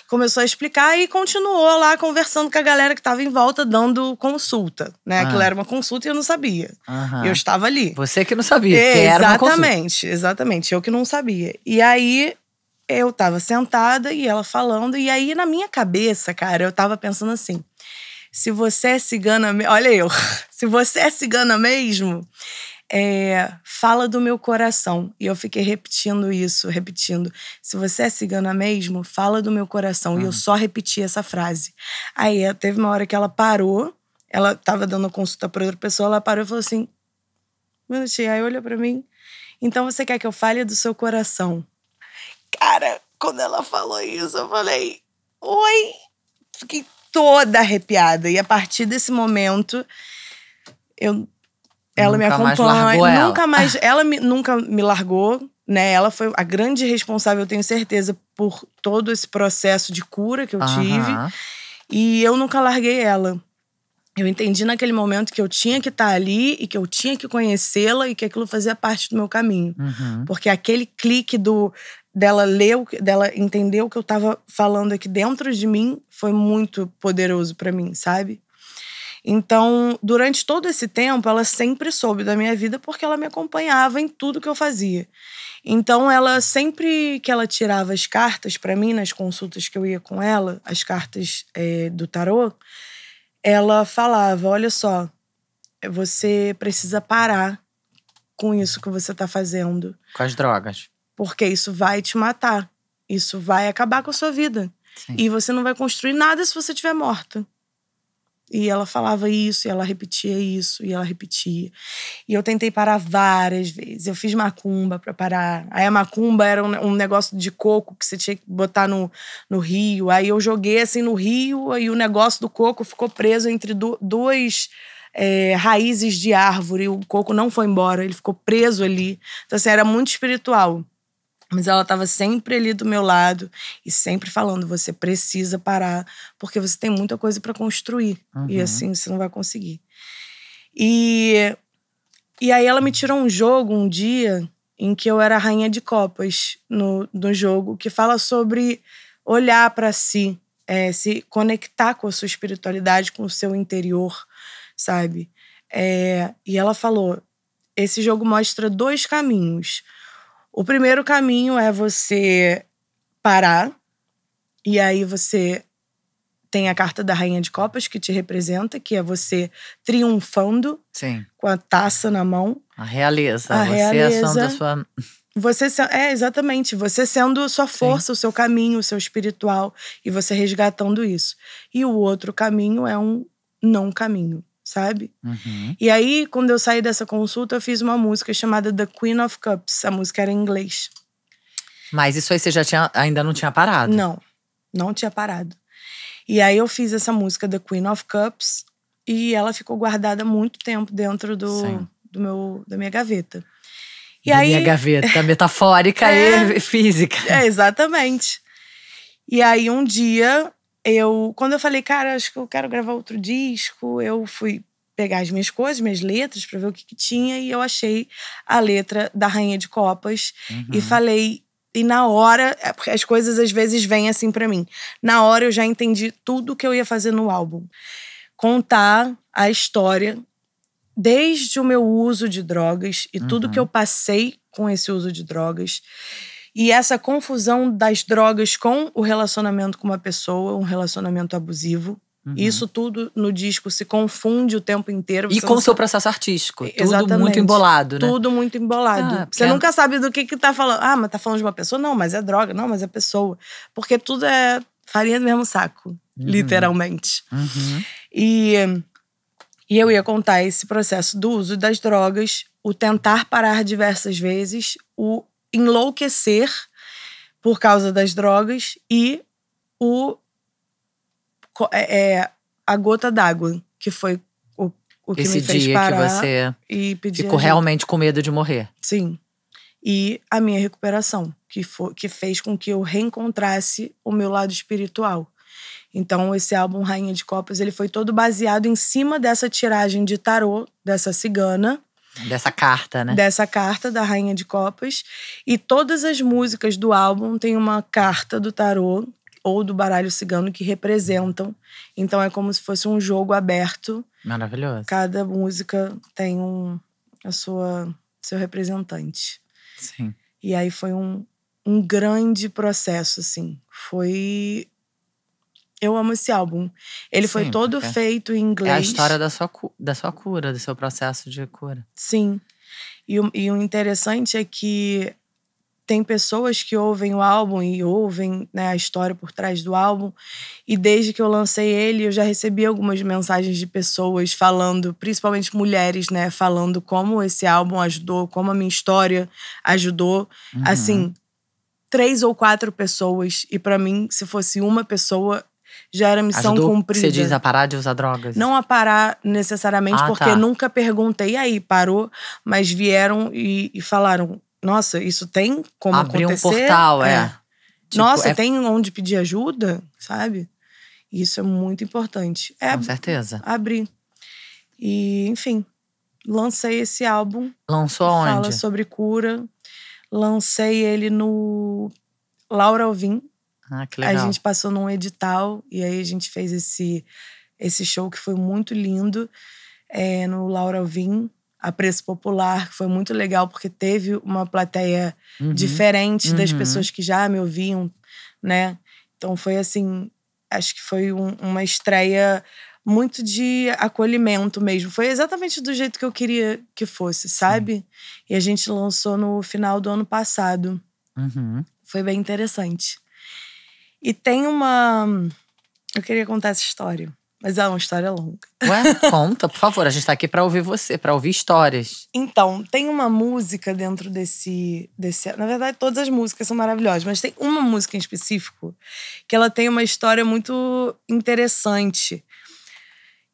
Começou a explicar e continuou lá conversando com a galera que estava em volta dando consulta, né? Ah. Aquilo era uma consulta e eu não sabia. Aham. Eu estava ali. Você que não sabia, que era Exatamente, exatamente, eu que não sabia. E aí eu estava sentada e ela falando e aí na minha cabeça, cara, eu estava pensando assim: se você é cigana, olha eu, se você é cigana mesmo, é, fala do meu coração. E eu fiquei repetindo isso, repetindo. Se você é cigana mesmo, fala do meu coração. E eu hum. só repeti essa frase. Aí eh, teve uma hora que ela parou, ela estava dando consulta para outra pessoa, ela parou e falou assim: Minutinho, aí olha para mim. Então você quer que eu fale do seu coração? Cara, quando ela falou isso, eu falei: Oi! Fiquei toda arrepiada. E a partir desse momento, eu, ela nunca me acompanha. Mais ela. nunca mais. Ela me, nunca me largou, né? Ela foi a grande responsável, eu tenho certeza, por todo esse processo de cura que eu uhum. tive. E eu nunca larguei ela. Eu entendi naquele momento que eu tinha que estar tá ali e que eu tinha que conhecê-la e que aquilo fazia parte do meu caminho. Uhum. Porque aquele clique do dela ler, dela entender o que eu tava falando aqui dentro de mim foi muito poderoso para mim, sabe? Então, durante todo esse tempo, ela sempre soube da minha vida porque ela me acompanhava em tudo que eu fazia. Então, ela sempre que ela tirava as cartas para mim nas consultas que eu ia com ela, as cartas é, do tarô, ela falava: Olha só, você precisa parar com isso que você está fazendo. Com as drogas. Porque isso vai te matar. Isso vai acabar com a sua vida. Sim. E você não vai construir nada se você estiver morta. E ela falava isso, e ela repetia isso, e ela repetia. E eu tentei parar várias vezes. Eu fiz macumba para parar. Aí a macumba era um, um, negócio de coco que você tinha que botar no, no rio. Aí eu joguei assim no rio, e o negócio do coco ficou preso entre duas é, raízes de árvore. O coco não foi embora, ele ficou preso ali. Então, assim, era muito espiritual. Mas ela estava sempre ali do meu lado e sempre falando: você precisa parar, porque você tem muita coisa para construir. Uhum. E assim você não vai conseguir. E, e aí ela me tirou um jogo um dia em que eu era rainha de copas no, no jogo, que fala sobre olhar para si, é, se conectar com a sua espiritualidade, com o seu interior, sabe? É, e ela falou: esse jogo mostra dois caminhos o primeiro caminho é você parar, e aí você tem a carta da Rainha de Copas que te representa, que é você triunfando Sim. com a taça na mão. A realeza. A você realeza. ação da sua. Você se... é exatamente você sendo a sua força, Sim. o seu caminho, o seu espiritual e você resgatando isso. E o outro caminho é um não caminho, sabe? Uhum. E aí, quando eu saí dessa consulta, eu fiz uma música chamada The Queen of Cups. A música era em inglês. Mas isso aí você já tinha, ainda não tinha parado? Não, não tinha parado. E aí eu fiz essa música The Queen of Cups e ela ficou guardada muito tempo dentro do, do meu, da minha gaveta. E da aí, minha gaveta, metafórica é, e física. É, exatamente. E aí um dia eu quando eu falei, cara, acho que eu quero gravar outro disco, eu fui pegar as minhas coisas, minhas letras, para ver o que, que, tinha, e eu achei a letra da Rainha de Copas uhum. e falei. E na hora, é, porque as coisas às vezes vêm assim para mim. Na hora eu já entendi tudo que eu ia fazer no álbum. Contar a história desde o meu uso de drogas e uhum. tudo que uhum. eu passei com esse uso de drogas e essa confusão das drogas com o relacionamento com uma pessoa, um relacionamento abusivo, Uhum. Isso tudo no disco se confunde o tempo inteiro. E com o seu processo artístico. Exatamente. Tudo muito embolado, né? Tudo muito embolado. Ah, você é... nunca sabe do que que tá falando. Ah, mas tá falando de uma pessoa? Não, mas é droga. Não, mas é pessoa. Porque tudo é farinha do mesmo saco, uhum. literalmente. Uhum. E, e eu ia contar esse processo do uso das drogas, o tentar parar diversas vezes, o enlouquecer por causa das drogas e o é, é, a gota d'água que foi o, o que Esse me fez dia parar que você e pedir ficou realmente com medo de morrer. Sim. E a minha recuperação, que, foi, que fez com que eu reencontrasse o meu lado espiritual. Então, esse álbum Rainha de Copas, ele foi todo baseado em cima dessa tiragem de tarô dessa cigana Dessa carta, né? Dessa carta da Rainha de Copas. E todas as músicas do álbum têm uma carta do tarô ou do baralho cigano que representam. Então é como se fosse um jogo aberto. Maravilhoso. Cada música tem um a sua seu representante. Sim. E aí foi um, um grande processo assim. Foi eu amo esse álbum. Ele Sim, foi todo é. feito em inglês. É a história da sua, da sua cura, do seu processo de cura. Sim. E o, e o interessante é que tem pessoas que ouvem o álbum e ouvem né, a história por trás do álbum. E desde que eu lancei ele, eu já recebi algumas mensagens de pessoas falando, principalmente mulheres, né? Falando como esse álbum ajudou, como a minha história ajudou. Uhum. Assim, três ou quatro pessoas. E para mim, se fosse uma pessoa, já era missão Ajudou cumprida. Você diz a parar de usar drogas? Não a parar necessariamente, ah, porque tá. nunca perguntei aí, parou, mas vieram e, e falaram: nossa, isso tem como Abriu acontecer? Abrir um portal, é. é. Tipo, nossa, é... tem onde pedir ajuda, sabe? Isso é muito importante. É Com certeza. Abrir. E, enfim, lancei esse álbum. Lançou onde? Fala sobre cura. Lancei ele no Laura Alvim, ah, que legal. A gente passou num edital e aí a gente fez esse, esse show que foi muito lindo é, no Laura Alvim, a preço popular, que foi muito legal porque teve uma plateia uhum. diferente uhum. das pessoas que já me ouviam, né? Então foi assim, acho que foi um, uma estreia muito de acolhimento mesmo. Foi exatamente do jeito que eu queria que fosse, sabe? E a gente lançou no final do ano passado. Uhum. Foi bem interessante. E tem uma. Eu queria contar essa história, mas é uma história longa. Ué, conta, por favor. A gente está aqui para ouvir você, para ouvir histórias. Então, tem uma música dentro desse, desse. Na verdade, todas as músicas são maravilhosas, mas tem uma música em específico que ela tem uma história muito interessante,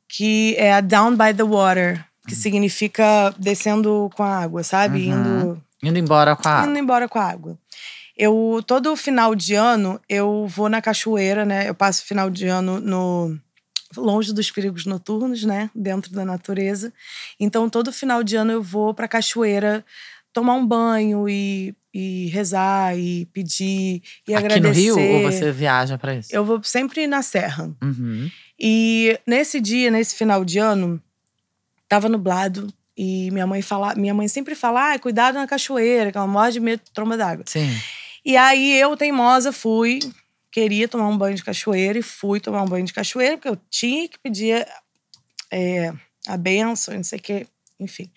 que é a Down by the Water, que significa descendo com a água, sabe? Uhum. Indo. Indo embora com a água. Indo embora com a água. Eu todo final de ano eu vou na cachoeira, né? Eu passo final de ano no longe dos perigos noturnos, né? Dentro da natureza. Então todo final de ano eu vou para cachoeira tomar um banho e, e rezar e pedir e Aqui agradecer. Aqui no Rio ou você viaja para isso? Eu vou sempre na serra. Uhum. E nesse dia, nesse final de ano, tava nublado, e minha mãe fala, minha mãe sempre fala, ah, cuidado na cachoeira, que ela morre de medo de tromba d'água. Sim. E aí eu, teimosa, fui. Queria tomar um banho de cachoeira e fui tomar um banho de cachoeira, porque eu tinha que pedir é, a benção, não sei o quê, enfim.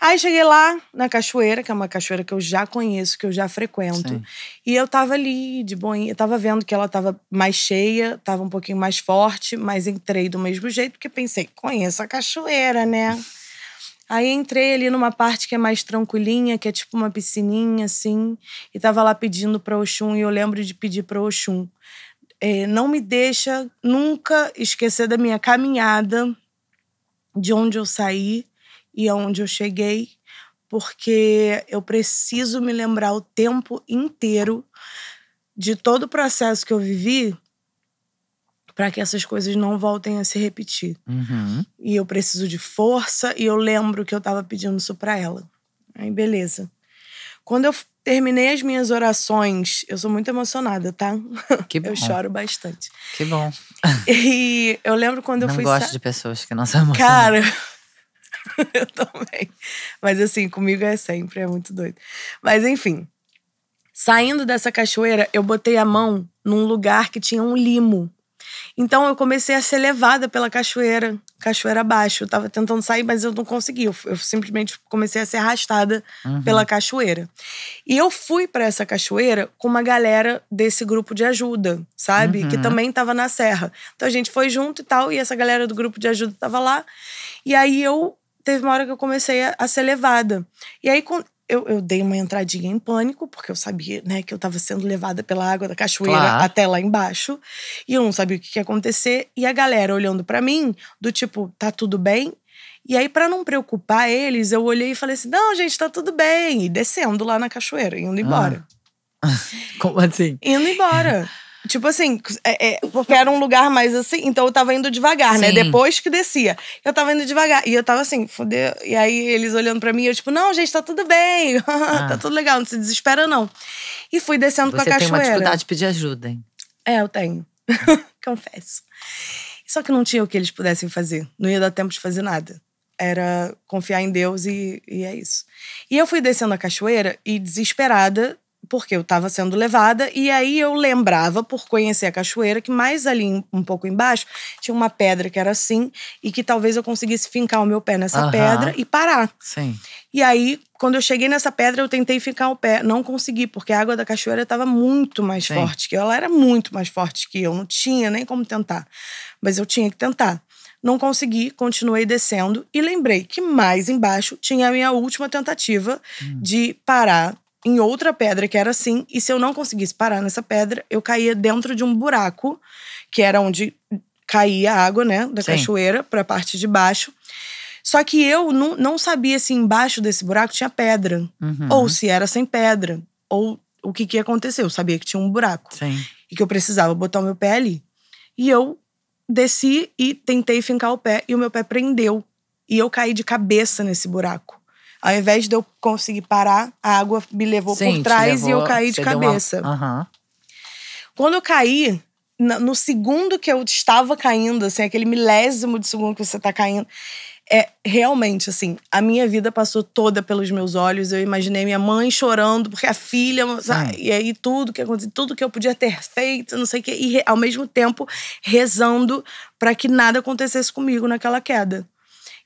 Aí cheguei lá na cachoeira, que é uma cachoeira que eu já conheço, que eu já frequento. Sim. E eu tava ali de boinha, eu tava vendo que ela tava mais cheia, tava um pouquinho mais forte, mas entrei do mesmo jeito, porque pensei, conheço a cachoeira, né? Aí entrei ali numa parte que é mais tranquilinha, que é tipo uma piscininha, assim, e tava lá pedindo pra Oxum, e eu lembro de pedir pra Oxum. É, não me deixa nunca esquecer da minha caminhada, de onde eu saí e aonde eu cheguei, porque eu preciso me lembrar o tempo inteiro de todo o processo que eu vivi para que essas coisas não voltem a se repetir. Uhum. E eu preciso de força e eu lembro que eu estava pedindo isso para ela. Aí, beleza. Quando eu terminei as minhas orações, eu sou muito emocionada, tá? Que bom. Eu choro bastante. Que bom. E eu lembro quando não eu fui. Não gosto sa... de pessoas que não são emocionadas. Cara. eu também. Mas assim, comigo é sempre, é muito doido. Mas enfim, saindo dessa cachoeira, eu botei a mão num lugar que tinha um limo então eu comecei a ser levada pela cachoeira, cachoeira abaixo. Eu tava tentando sair, mas eu não consegui. Eu, eu simplesmente comecei a ser arrastada uhum. pela cachoeira. E eu fui para essa cachoeira com uma galera desse grupo de ajuda, sabe? Uhum. Que também tava na serra. Então a gente foi junto e tal, e essa galera do grupo de ajuda tava lá. E aí eu teve uma hora que eu comecei a, a ser levada. E aí, eu, eu, dei uma entradinha em pânico, porque eu sabia, né, que eu estava sendo levada pela água da cachoeira claro. até lá embaixo. E eu não sabia o que ia acontecer. E a galera olhando para mim, do tipo, tá tudo bem? E aí, para não preocupar eles, eu olhei e falei assim: não, gente, tá tudo bem. E descendo lá na cachoeira, indo embora. Ah. Como assim? Indo embora. Tipo assim, é, é, porque era um lugar mais assim, então eu tava indo devagar, né? Sim. né? Depois que descia. Eu tava indo devagar. E eu tava assim, fodeu. E aí eles olhando para mim, eu tipo, não, gente, tá tudo bem. Ah. tá tudo legal, não se desespera não. E fui descendo Você a cachoeira. Você tem uma dificuldade de pedir ajuda, hein? É, eu tenho. Confesso. Só que não tinha o que eles pudessem fazer. Não ia dar tempo de fazer nada. Era confiar em Deus e, e é isso. E eu fui descendo a cachoeira e desesperada, porque eu estava sendo levada. E aí eu lembrava, por conhecer a cachoeira, que mais ali um pouco embaixo tinha uma pedra que era assim e que talvez eu conseguisse fincar o meu pé nessa uhum. pedra e parar. Sim. E aí, quando eu cheguei nessa pedra, eu tentei ficar o pé. Não consegui, porque a água da cachoeira estava muito mais Sim. forte que eu. Ela era muito mais forte que eu. Não tinha nem como tentar. Mas eu tinha que tentar. Não consegui, continuei descendo e lembrei que mais embaixo tinha a minha última tentativa hum. de parar em outra pedra que era assim, e se eu não conseguisse parar nessa pedra, eu caía dentro de um buraco, que era onde caía a água, né, da Sim. cachoeira para a parte de baixo. Só que eu não, não sabia se embaixo desse buraco tinha pedra, uhum. ou se era sem pedra, ou o que, que ia acontecer. Eu sabia que tinha um buraco Sim. e que eu precisava botar o meu pé ali. E eu desci e tentei fincar o pé, e o meu pé prendeu. E eu caí de cabeça nesse buraco. Ao invés de eu conseguir parar, a água me levou Sim, por trás levou, e eu caí de cabeça. Uma... Uhum. Quando eu caí, no segundo que eu estava caindo, assim, aquele milésimo de segundo que você está caindo, é realmente assim, a minha vida passou toda pelos meus olhos. Eu imaginei minha mãe chorando porque a filha, sabe? e aí tudo que aconteceu, tudo que eu podia ter feito, não sei o quê, e ao mesmo tempo rezando para que nada acontecesse comigo naquela queda.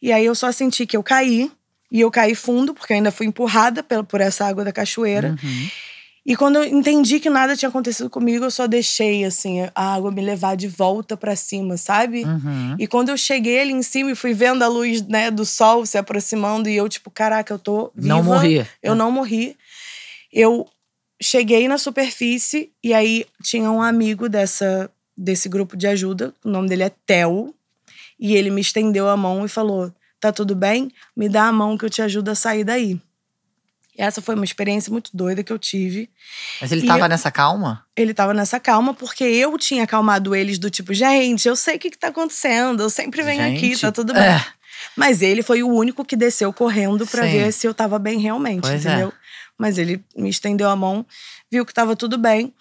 E aí eu só senti que eu caí, e eu caí fundo, porque ainda fui empurrada por essa água da cachoeira. Uhum. E quando eu entendi que nada tinha acontecido comigo, eu só deixei, assim, a água me levar de volta para cima, sabe? Uhum. E quando eu cheguei ali em cima e fui vendo a luz, né, do sol se aproximando, e eu, tipo, caraca, eu tô viva. Não morri. Eu não morri. Eu cheguei na superfície e aí tinha um amigo dessa, desse grupo de ajuda, o nome dele é Theo, e ele me estendeu a mão e falou: tá tudo bem? Me dá a mão que eu te ajudo a sair daí. essa foi uma experiência muito doida que eu tive. Mas ele e tava eu... nessa calma? Ele tava nessa calma porque eu tinha acalmado eles do tipo, gente, eu sei o que, que tá acontecendo, eu sempre venho gente, aqui, tá tudo bem. É. Mas ele foi o único que desceu correndo para ver se eu tava bem realmente, pois é. entendeu? É. Mas ele me estendeu a mão, viu que tava tudo bem.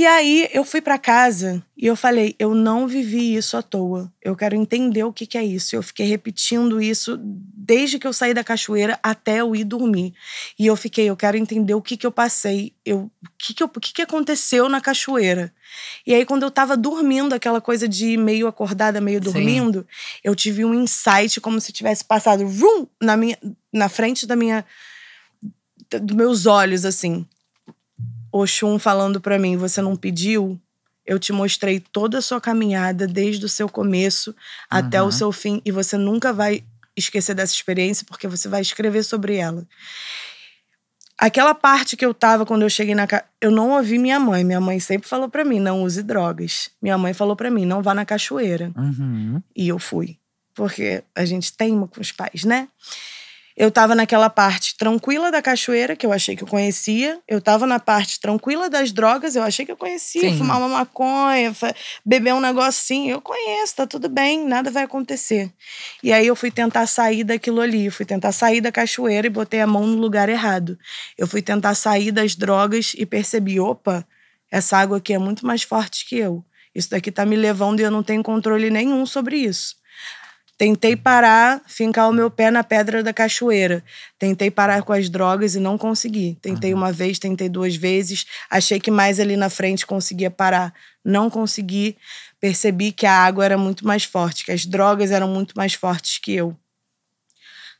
E aí eu fui para casa e eu falei, eu não vivi isso à toa. Eu quero entender o que, que é isso. Eu fiquei repetindo isso desde que eu saí da cachoeira até eu ir dormir. E eu fiquei, eu quero entender o que, que eu passei, eu, o, que, que, eu, o que, que aconteceu na cachoeira. E aí, quando eu tava dormindo, aquela coisa de meio acordada, meio dormindo, Sim. eu tive um insight como se tivesse passado vrum, na, minha, na frente da minha dos meus olhos, assim. Oxum falando para mim: Você não pediu? Eu te mostrei toda a sua caminhada, desde o seu começo uhum. até o seu fim, e você nunca vai esquecer dessa experiência, porque você vai escrever sobre ela. Aquela parte que eu tava quando eu cheguei na casa. Eu não ouvi minha mãe. Minha mãe sempre falou para mim: não use drogas. Minha mãe falou para mim: não vá na cachoeira. Uhum. E eu fui. Porque a gente teima com os pais, né? Eu estava naquela parte tranquila da cachoeira, que eu achei que eu conhecia. Eu estava na parte tranquila das drogas, eu achei que eu conhecia. Sim. Fumar uma maconha, beber um negocinho, eu conheço, tá tudo bem, nada vai acontecer. E aí eu fui tentar sair daquilo ali, fui tentar sair da cachoeira e botei a mão no lugar errado. Eu fui tentar sair das drogas e percebi, opa, essa água aqui é muito mais forte que eu. Isso daqui tá me levando e eu não tenho controle nenhum sobre isso. Tentei parar, fincar o meu pé na pedra da cachoeira. Tentei parar com as drogas e não consegui. Tentei uhum. uma vez, tentei duas vezes. Achei que mais ali na frente conseguia parar. Não consegui. Percebi que a água era muito mais forte, que as drogas eram muito mais fortes que eu.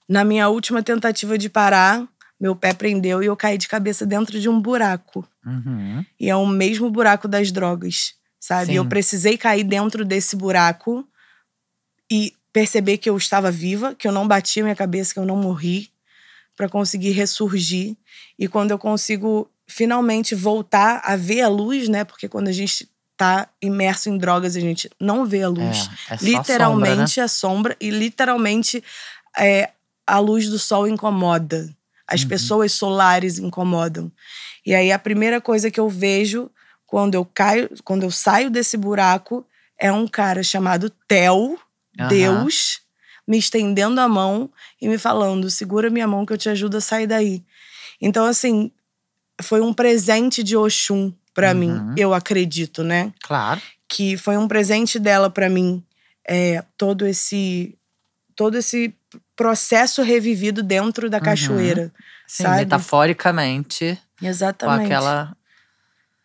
Na minha última tentativa de parar, meu pé prendeu e eu caí de cabeça dentro de um buraco. Uhum. E é o mesmo buraco das drogas, sabe? Sim. Eu precisei cair dentro desse buraco e perceber que eu estava viva, que eu não bati a minha cabeça, que eu não morri, para conseguir ressurgir. E quando eu consigo finalmente voltar a ver a luz, né? Porque quando a gente tá imerso em drogas, a gente não vê a luz. É, é literalmente sombra, né? a é sombra e literalmente é, a luz do sol incomoda. As uhum. pessoas solares incomodam. E aí a primeira coisa que eu vejo quando eu caio, quando eu saio desse buraco é um cara chamado Tel Deus me estendendo a mão e me falando: segura minha mão que eu te ajudo a sair daí. Então, assim, foi um presente de Oxum para uhum. mim, eu acredito, né? Claro. Que foi um presente dela para mim, é, todo esse todo esse processo revivido dentro da uhum. cachoeira, uhum. Sim, sabe? metaforicamente. Exatamente. Com aquela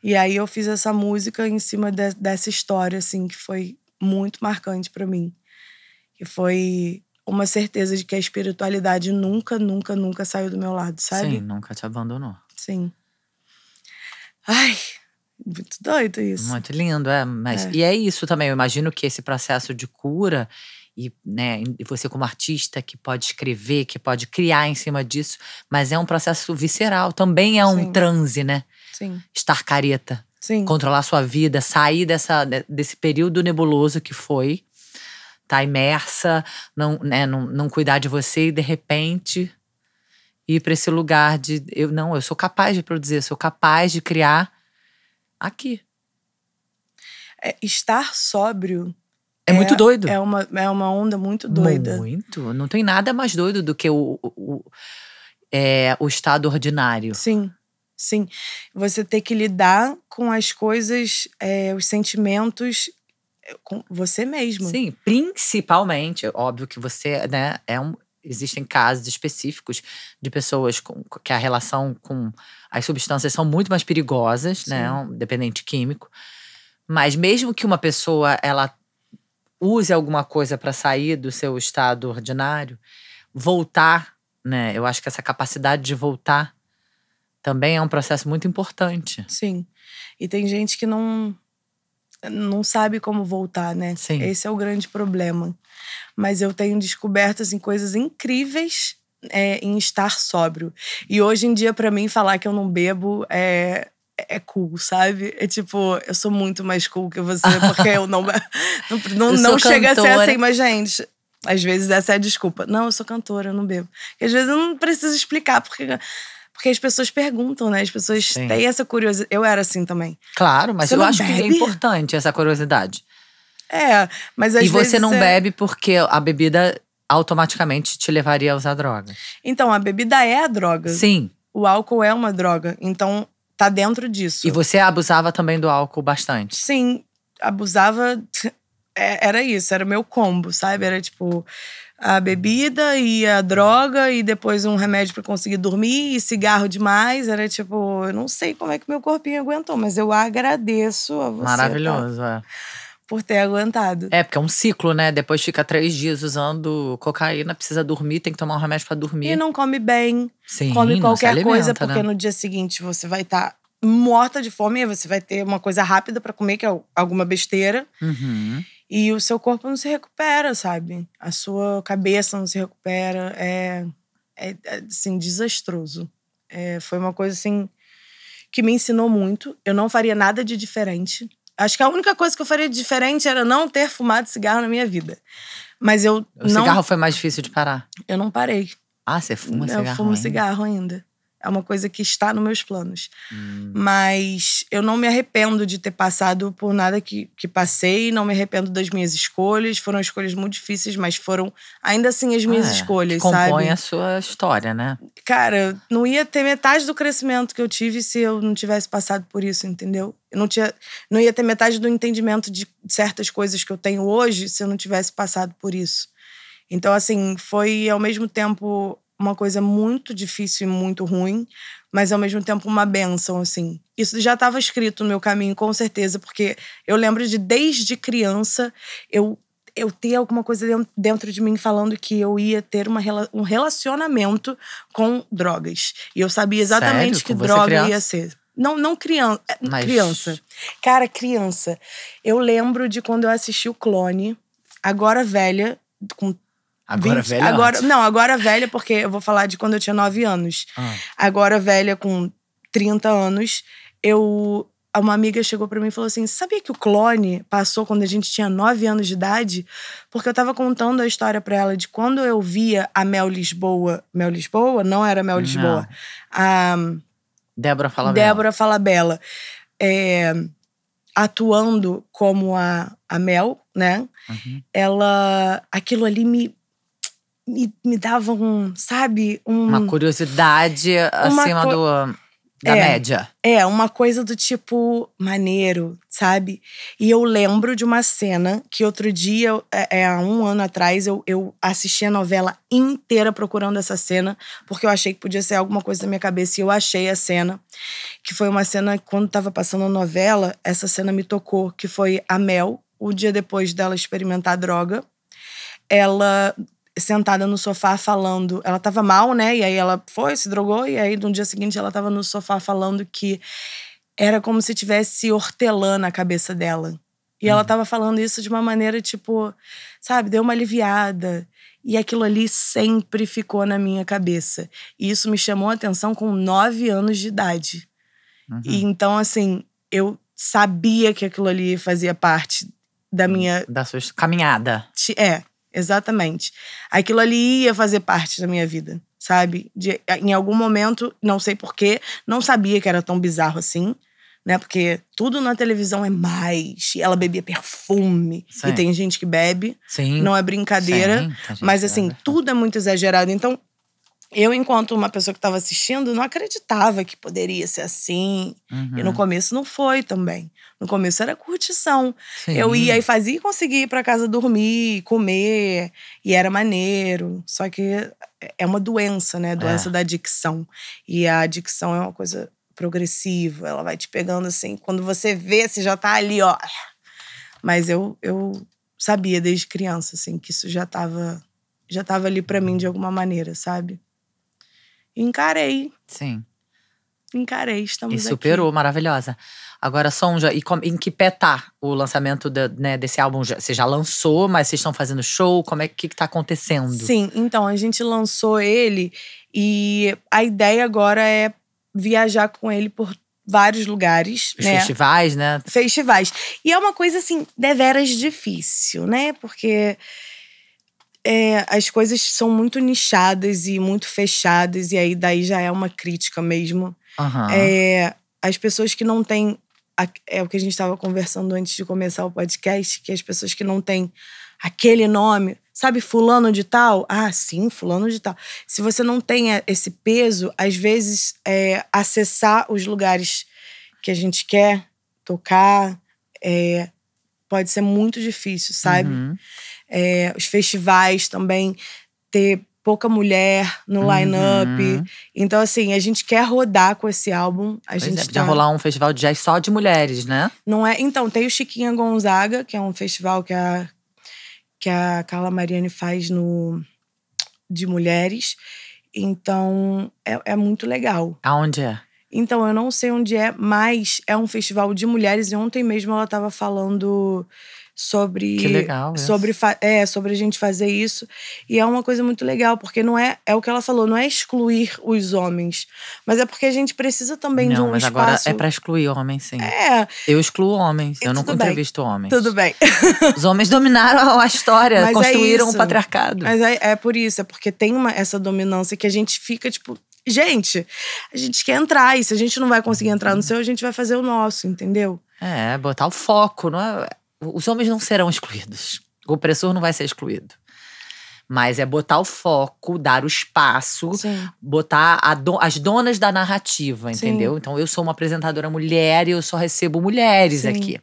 e aí eu fiz essa música em cima de, dessa história assim que foi muito marcante para mim. E foi uma certeza de que a espiritualidade nunca, nunca, nunca saiu do meu lado, sabe? Sim, nunca te abandonou. Sim. Ai, muito doido isso. Muito lindo, é. Mas, é. E é isso também. Eu imagino que esse processo de cura e, né, e você como artista que pode escrever, que pode criar em cima disso, mas é um processo visceral, também é um Sim. transe, né? Sim. Estar careta. Sim. Controlar sua vida, sair dessa, desse período nebuloso que foi tá imersa, não, né, não, não cuidar de você e de repente ir para esse lugar de eu não, eu sou capaz de produzir, eu sou capaz de criar aqui. É, estar sóbrio é, é, muito doido. É uma, é uma onda muito doida. Muito. Não tem nada mais doido do que o, o, o, é, o estado ordinário. Sim, sim. Você ter que lidar com as coisas, é, os sentimentos é, com você mesmo. Sim, principalmente, óbvio que você, né, é um, existem casos específicos de pessoas com, que a relação com as substâncias são muito mais perigosas, né, Sim. né, um dependente químico. Mas mesmo que uma pessoa ela use alguma coisa para sair do seu estado ordinário, voltar, né? Eu acho que essa capacidade de voltar também é um processo muito importante. Sim. E tem gente que não não sabe como voltar, né? Sim. Esse é o grande problema. Mas eu tenho descoberto assim, coisas incríveis é, em estar sóbrio. E hoje em dia, para mim, falar que eu não bebo é, é cool, sabe? É tipo, eu sou muito mais cool que você, porque eu não. Não, não, eu não chega a ser assim, mas, gente. Às vezes essa é a desculpa. Não, eu sou cantora, eu não bebo. Porque às vezes eu não preciso explicar, porque porque as pessoas perguntam, né? As pessoas Sim. têm essa curiosidade. Eu era assim também. Claro, mas você eu acho bebe? que é importante essa curiosidade. É, mas às E você não é... bebe porque a bebida automaticamente te levaria a usar droga. Então, a bebida é a droga. Sim. O álcool é uma droga. Então, tá dentro disso. E você abusava também do álcool bastante? Sim, abusava. É, era isso, era o meu combo, sabe? Era tipo a bebida e a droga e depois um remédio para conseguir dormir e cigarro demais. Era tipo, eu não sei como é que meu corpinho aguentou, mas eu agradeço a você. Tá? Maravilhoso, tá? é. Por ter aguentado. É, porque é um ciclo, né? Depois fica três dias usando cocaína, precisa dormir, tem que tomar um remédio para dormir. E não come bem. Sim, come qualquer alimenta, coisa, porque né? no dia seguinte você vai estar tá morta de fome, você vai ter uma coisa rápida para comer, que é alguma besteira. Uhum. E o seu corpo não se recupera, sabe? A sua cabeça não se recupera. É, é, é assim, desastroso. É, foi uma coisa, assim, que me ensinou muito. Eu não faria nada de diferente. Acho que a única coisa que eu faria de diferente era não ter fumado cigarro na minha vida. Mas eu o não... cigarro foi mais difícil de parar. Eu não parei. Ah, você fuma eu cigarro? Eu fumo ainda. cigarro ainda. É uma coisa que está nos meus planos. Hum. Mas eu não me arrependo de ter passado por nada que, que passei, não me arrependo das minhas escolhas. Foram escolhas muito difíceis, mas foram ainda assim as minhas ah, escolhas, compõe sabe? Compõe a sua história, né? Cara, não ia ter metade do crescimento que eu tive se eu não tivesse passado por isso, entendeu? Eu não, tinha, não ia ter metade do entendimento de certas coisas que eu tenho hoje se eu não tivesse passado por isso. Então, assim, foi ao mesmo tempo uma coisa muito difícil e muito ruim, mas ao mesmo tempo uma benção, assim. Isso já estava escrito no meu caminho, com certeza, porque eu lembro de desde criança eu eu ter alguma coisa dentro de mim falando que eu ia ter uma, um relacionamento com drogas. E eu sabia exatamente Sério? que droga criança? ia ser. Não, não criança. É, mas... Criança. Cara, criança. Eu lembro de quando eu assisti o Clone, agora velha, com Agora 20, velha? Agora, antes. não, agora velha, porque eu vou falar de quando eu tinha 9 anos. Ah. Agora velha, com 30 anos, eu. Uma amiga chegou para mim e falou assim: Sabia que o clone passou quando a gente tinha 9 anos de idade? Porque eu tava contando a história para ela de quando eu via a Mel Lisboa. Mel Lisboa? Não era Mel Lisboa. A. Débora fala Débora Falabella. É, atuando como a, a Mel, né? Uhum. Ela. Aquilo ali me me, me davam, um, sabe? Um, uma curiosidade uma acima co do, da é, média. É, uma coisa do tipo maneiro, sabe? E eu lembro de uma cena que outro dia, é, é há é, um ano atrás, eu, eu assisti a novela inteira procurando essa cena, porque eu achei que podia ser alguma coisa da minha cabeça, e eu achei a cena, que foi uma cena, quando estava passando a novela, essa cena me tocou, que foi a Mel, o dia depois dela experimentar droga, ela sentada no sofá falando. Ela tava mal, né? E aí ela foi, se drogou, e aí no dia seguinte ela tava no sofá falando que era como se tivesse hortelã na cabeça dela. E ela uhum. tava falando isso de uma maneira, tipo, sabe, deu uma aliviada. E aquilo ali sempre ficou na minha cabeça. E isso me chamou a atenção com nove anos de idade. Uhum. E então, assim, eu sabia que aquilo ali fazia parte da hum, minha. Da sua caminhada. É, Exatamente. Aquilo ali ia fazer parte da minha vida, sabe? De, em algum momento, não sei porquê, não sabia que era tão bizarro assim, né? Porque tudo na televisão é mais. Ela bebia perfume. Sim. E tem gente que bebe. Sim. Não é brincadeira. Sim, mas assim, bebe. tudo é muito exagerado. Então, eu, enquanto uma pessoa que estava assistindo, não acreditava que poderia ser assim. Uhum. E no uhum. começo não foi também. No começo era curtição. Sim. Eu ia e fazia e conseguia ir para casa dormir, comer, e era maneiro. Só que é uma doença, né? Doença é. da adicção. E a adicção é uma coisa progressiva, ela vai te pegando assim. Quando você vê, você já tá ali, ó. Mas eu, eu sabia desde criança, assim, que isso já tava, já tava ali para mim de alguma maneira, sabe? encarei. Sim. Encarei, estamos E superou, aqui. maravilhosa. Agora, Sonja, e com, em que pé tá o lançamento da, né, desse álbum? você já lançou, mas vocês estão fazendo show? Como é que, que tá acontecendo? Sim, então, a gente lançou ele e a ideia agora é viajar com ele por vários lugares. Né? Festivais, né? Festivais. E é uma coisa, assim, deveras difícil, né? Porque é, as coisas são muito nichadas e muito fechadas, e aí daí já é uma crítica mesmo. Uhum. É, as pessoas que não têm. É o que a gente estava conversando antes de começar o podcast, que as pessoas que não têm aquele nome, sabe, fulano de tal? Ah, sim, fulano de tal. Se você não tem esse peso, às vezes é, acessar os lugares que a gente quer tocar, é, pode ser muito difícil, sabe? Uhum. É, os festivais também ter pouca mulher no uhum. line-up. Então, assim, a gente quer rodar com esse álbum. A pois gente é, podia tá rolar um festival de jazz só de mulheres, né? Não é? Então, tem o Chiquinha Gonzaga, que é um festival que a, que a Carla Mariani faz no de mulheres. Então, é, é muito legal. Aonde é? Então, eu não sei onde é, mas é um festival de mulheres. E ontem mesmo ela estava falando sobre que legal sobre é sobre a gente fazer isso e é uma coisa muito legal porque não é é o que ela falou não é excluir os homens mas é porque a gente precisa também não, de um mas espaço agora é para excluir homens sim é eu excluo homens eu não bem. entrevisto homens tudo bem os homens dominaram a história mas é construíram o é patriarcado mas é, é por isso é porque tem uma essa dominância que a gente fica tipo gente, a gente quer entrar. E se a gente não vai conseguir entrar no uhum. seu, a gente vai fazer o nosso, entendeu? É, botar o foco. Não é... Os homens não serão excluídos. O opressor não vai ser excluído. Mas é botar o foco, dar o espaço, Sim. botar do, as donas da narrativa, entendeu? Sim. Então eu sou uma apresentadora mulher e eu só recebo mulheres Sim. aqui.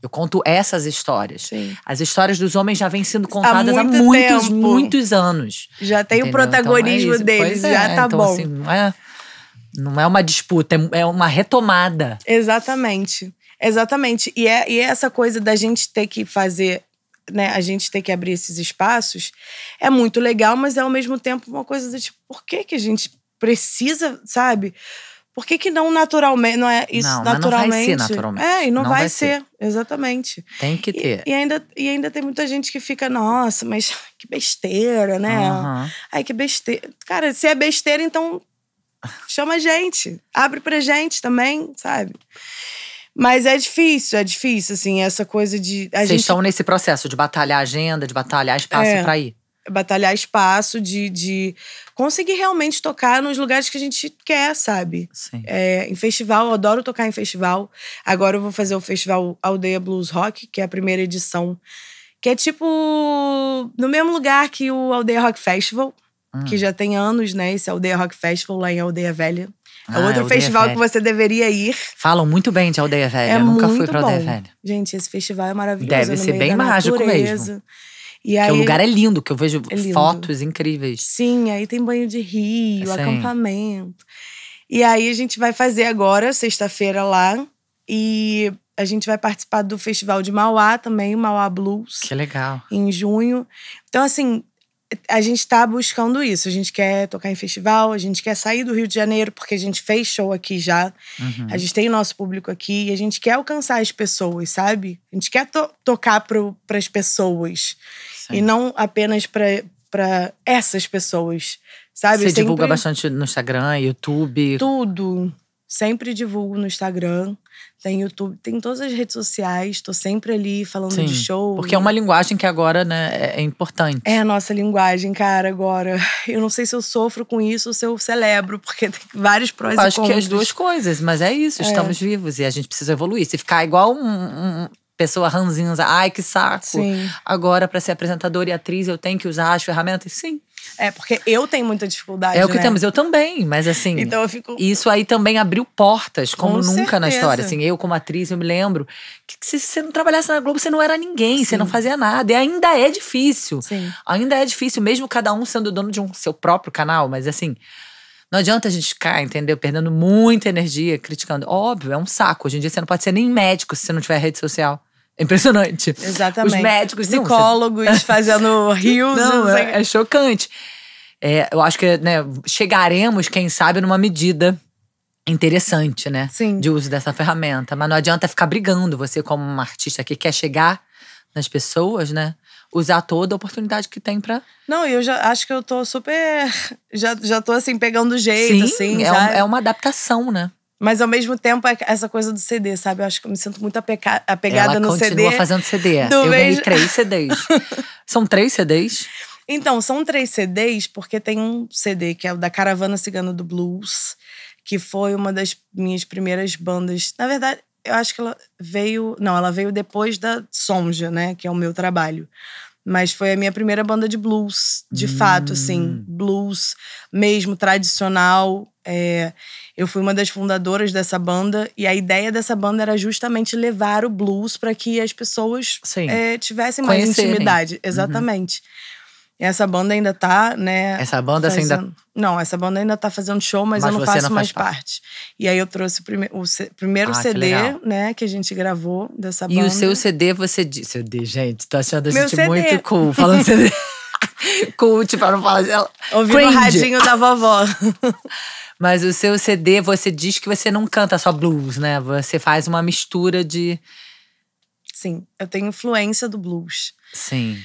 Eu conto essas histórias. Sim. As histórias dos homens já vêm sendo contadas há, muito há muitos, tempo. muitos anos. Já tem entendeu? o protagonismo então, é deles, já é, tá então, bom. Assim, não, é, não é uma disputa, é, é uma retomada. Exatamente. Exatamente. E é, e é essa coisa da gente ter que fazer né, a gente ter que abrir esses espaços é muito legal, mas é ao mesmo tempo uma coisa do tipo, por que, que a gente precisa, sabe? Por que, que não naturalmente? Não é isso não, naturalmente. Não vai ser naturalmente. É, e não, não vai, vai ser. ser. Exatamente. Tem que ter. E, e, ainda, e ainda tem muita gente que fica, nossa, mas que besteira, né? Uhum. Ai, que besteira. Cara, se é besteira, então chama a gente. Abre pra gente também, sabe? Mas é difícil, é difícil, assim, essa coisa de. Vocês gente... estão nesse processo de batalhar a agenda, de batalhar espaço é, para ir batalhar espaço, de, de conseguir realmente tocar nos lugares que a gente quer, sabe? Sim. É, em festival, eu adoro tocar em festival. Agora eu vou fazer o festival Aldeia Blues Rock, que é a primeira edição, que é tipo no mesmo lugar que o Aldeia Rock Festival, hum. que já tem anos, né? Esse Aldeia Rock Festival lá em Aldeia Velha. É ah, outro festival velha. que você deveria ir. Falam muito bem de Aldeia Velha. É eu nunca fui pra Aldeia Velha. Gente, esse festival é maravilhoso. Deve ser bem mágico natureza. mesmo. E aí, o lugar é lindo, que eu vejo é fotos incríveis. Sim, aí tem banho de rio, é. acampamento. E aí a gente vai fazer agora, sexta-feira lá. E a gente vai participar do Festival de Mauá também, Mauá Blues. Que legal. Em junho. Então, assim, a gente está buscando isso. A gente quer tocar em festival, a gente quer sair do Rio de Janeiro, porque a gente fez show aqui já. Uhum. A gente tem o nosso público aqui e a gente quer alcançar as pessoas, sabe? A gente quer to tocar para as pessoas Sim. e não apenas para essas pessoas, sabe? Você Sempre... divulga bastante no Instagram, YouTube? Tudo. Sempre divulgo no Instagram, tem YouTube, tem todas as redes sociais, tô sempre ali falando Sim, de show. Porque é né? uma linguagem que agora, né, é, é importante. É a nossa linguagem, cara, agora. Eu não sei se eu sofro com isso ou se eu celebro, porque tem vários prós eu e acho que é as duas coisas, mas é isso, é. estamos vivos e a gente precisa evoluir. Se ficar igual um, um pessoa ranzinza, ai que saco. Sim. Agora para ser apresentadora e atriz eu tenho que usar as ferramentas? Sim. É, porque eu tenho muita dificuldade. É o que né? temos, eu também, mas assim. Então eu fico. Isso aí também abriu portas, como Com nunca certeza. na história. Assim, eu, como atriz, eu me lembro que, se você não trabalhasse na Globo, você não era ninguém, Sim. você não fazia nada. E ainda é difícil. Sim. Ainda é difícil, mesmo cada um sendo dono de um seu próprio canal, mas assim. Não adianta a gente ficar, entendeu? Perdendo muita energia criticando. Óbvio, é um saco. Hoje em dia você não pode ser nem médico se você não tiver rede social. É impressionante. Exatamente. Os médicos, psicólogos não, você... fazendo rios. Não, é, é chocante. É, eu acho que né, chegaremos, quem sabe, numa medida interessante, né? Sim. De uso dessa ferramenta. Mas não adianta ficar brigando, você, como uma artista que quer chegar nas pessoas, né? Usar toda a oportunidade que tem pra. Não, eu já acho que eu tô super. Já, já tô assim, pegando jeito, Sim, assim. É, um, é uma adaptação, né? Mas ao mesmo tempo, é essa coisa do CD, sabe? Eu acho que eu me sinto muito apega apegada Ela no CD. Ela continua fazendo CD. eu mesmo... ganhei três CDs. São três CDs? Então, são três CDs, porque tem um CD que é o da Caravana Cigana do Blues, que foi uma das minhas primeiras bandas. Na verdade, eu acho que ela veio. Não, ela veio depois da Sonja, né? Que é o meu trabalho. Mas foi a minha primeira banda de blues, de hum. fato, assim, hum. blues mesmo, tradicional. É, eu fui uma das fundadoras dessa banda e a ideia dessa banda era justamente levar o blues para que as pessoas é, tivessem mais Conhecerem. intimidade. Uhum. Exatamente. Uhum essa banda ainda tá, né? Essa banda fazendo... ainda. Não, essa banda ainda tá fazendo show, mas, mas eu não faço não mais parte. parte. E aí eu trouxe o, prime... o c... primeiro ah, CD, que né, que a gente gravou dessa banda. E o seu CD, você disse. CD, gente, tô achando a gente muito cool falando CD. cool, tipo, eu não falar. Ela... Ouvindo o radinho da vovó. mas o seu CD, você diz que você não canta só blues, né? Você faz uma mistura de. Sim, eu tenho influência do blues. Sim.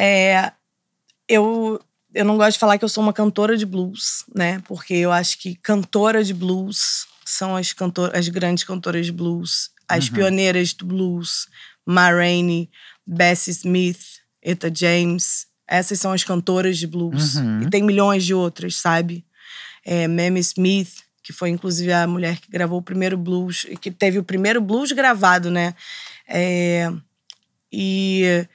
É, eu, eu não gosto de falar que eu sou uma cantora de blues, né? Porque eu acho que cantora de blues são as, cantor, as grandes cantoras de blues, as uhum. pioneiras do blues, Ma Rainey, Bessie Smith, Etta James. Essas são as cantoras de blues. Uhum. E tem milhões de outras, sabe? É, Mamie Smith, que foi inclusive a mulher que gravou o primeiro blues, que teve o primeiro blues gravado, né? É, e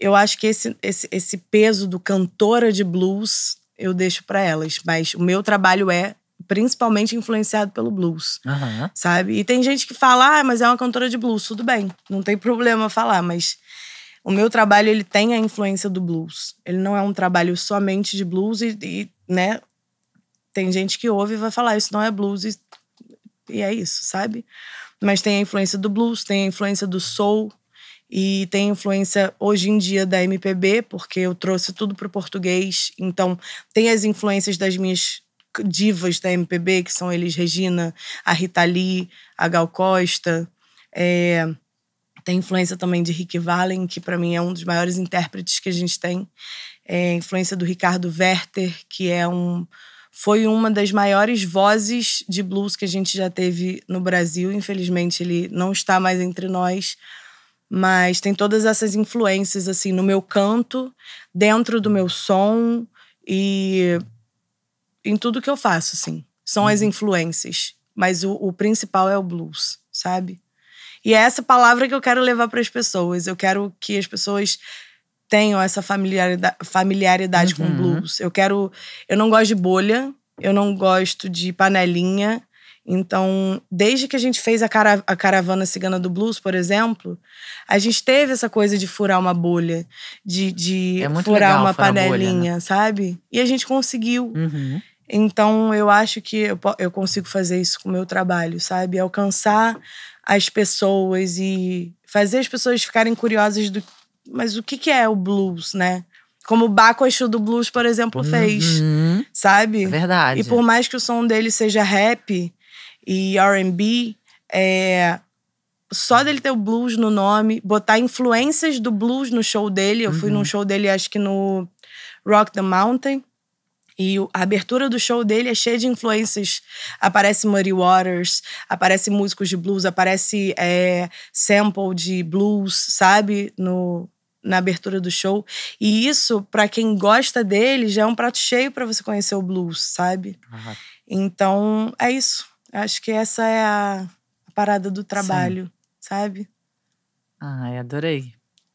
eu acho que esse, esse, esse peso do cantora de blues eu deixo para elas. Mas o meu trabalho é principalmente influenciado pelo blues, uhum. sabe? E tem gente que fala, ah, mas é uma cantora de blues, tudo bem, não tem problema falar, mas o meu trabalho ele tem a influência do blues. Ele não é um trabalho somente de blues e, e né? Tem gente que ouve e vai falar, isso não é blues e, e é isso, sabe? Mas tem a influência do blues, tem a influência do soul, e tem influência hoje em dia da MPB, porque eu trouxe tudo para o português. Então, tem as influências das minhas divas da MPB, que são eles Regina, a Rita Lee, a Gal Costa. É... tem influência também de Rick Valen, que para mim é um dos maiores intérpretes que a gente tem. É influência do Ricardo Werther, que é um foi uma das maiores vozes de blues que a gente já teve no Brasil. Infelizmente, ele não está mais entre nós, mas tem todas essas influências assim no meu canto, dentro do meu som e em tudo que eu faço, assim. São as uhum. influências, mas o, o principal é o blues, sabe? E é essa palavra que eu quero levar para as pessoas. Eu quero que as pessoas tenham essa familiaridade, familiaridade uhum. com blues. Eu quero, eu não gosto de bolha, eu não gosto de panelinha, então, desde que a gente fez a, cara, a caravana cigana do blues, por exemplo, a gente teve essa coisa de furar uma bolha, de, de é furar legal, uma panelinha, bolha, né? sabe? E a gente conseguiu. Uhum. Então, eu acho que eu, eu consigo fazer isso com o meu trabalho, sabe? Alcançar as pessoas e fazer as pessoas ficarem curiosas do. Mas o que, que é o blues, né? Como o Baco Exu do Blues, por exemplo, fez. Uhum. Sabe? É verdade. E por mais que o som dele seja rap, e RB, é, só dele ter o blues no nome, botar influências do blues no show dele. Eu uhum. fui num uhum. show dele, acho que no Rock the Mountain. E a abertura do show dele é cheia de influências. Aparece Muddy Waters, aparece músicos de blues, aparece é, sample de blues, sabe? No, na abertura do show. E isso, para quem gosta dele, já é um prato cheio para você conhecer o blues, sabe? Uhum. Então, é isso. Acho que essa é a, a parada do trabalho, Sim. sabe? Ai, adorei.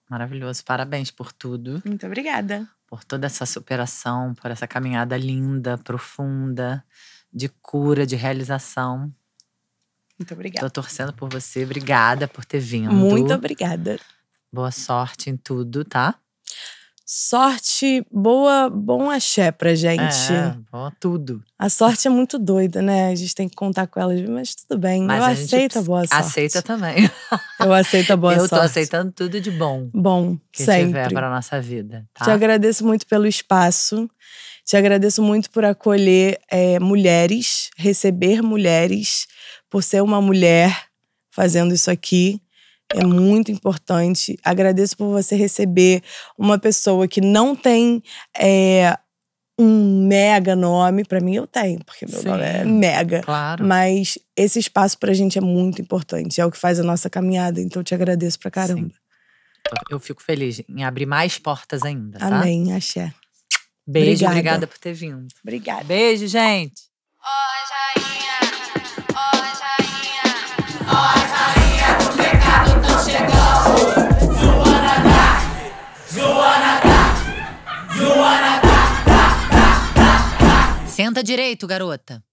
Maravilhoso. Parabéns por tudo. Muito obrigada. Por toda essa superação, por essa caminhada linda, profunda, de cura, de realização. Muito obrigada. Tô torcendo por você. Obrigada por ter vindo. Muito obrigada. Boa sorte em tudo, tá? sorte boa, bom axé pra gente. É, bom tudo. A sorte é muito doida, né? A gente tem que contar com ela, mas tudo bem. Mas eu aceito a boa sorte. Aceita também. Eu aceito a boa eu sorte. Eu tô aceitando tudo de bom. Bom, que sempre. tiver pra nossa vida. Tá? Te agradeço muito pelo espaço. Te agradeço muito por acolher é, mulheres, receber mulheres, por ser uma mulher fazendo isso aqui é muito importante. Agradeço por você receber uma pessoa que não tem é, um mega nome. Para mim, eu tenho, porque meu Sim, nome é mega. Claro. Mas esse espaço pra gente é muito importante. É o que faz a nossa caminhada. Então, eu te agradeço pra caramba. Sim. Eu fico feliz em abrir mais portas ainda. Tá? Amém, axé. Beijo, obrigada. obrigada por ter vindo. Obrigada. Beijo, gente. Oh, Senta direito, garota.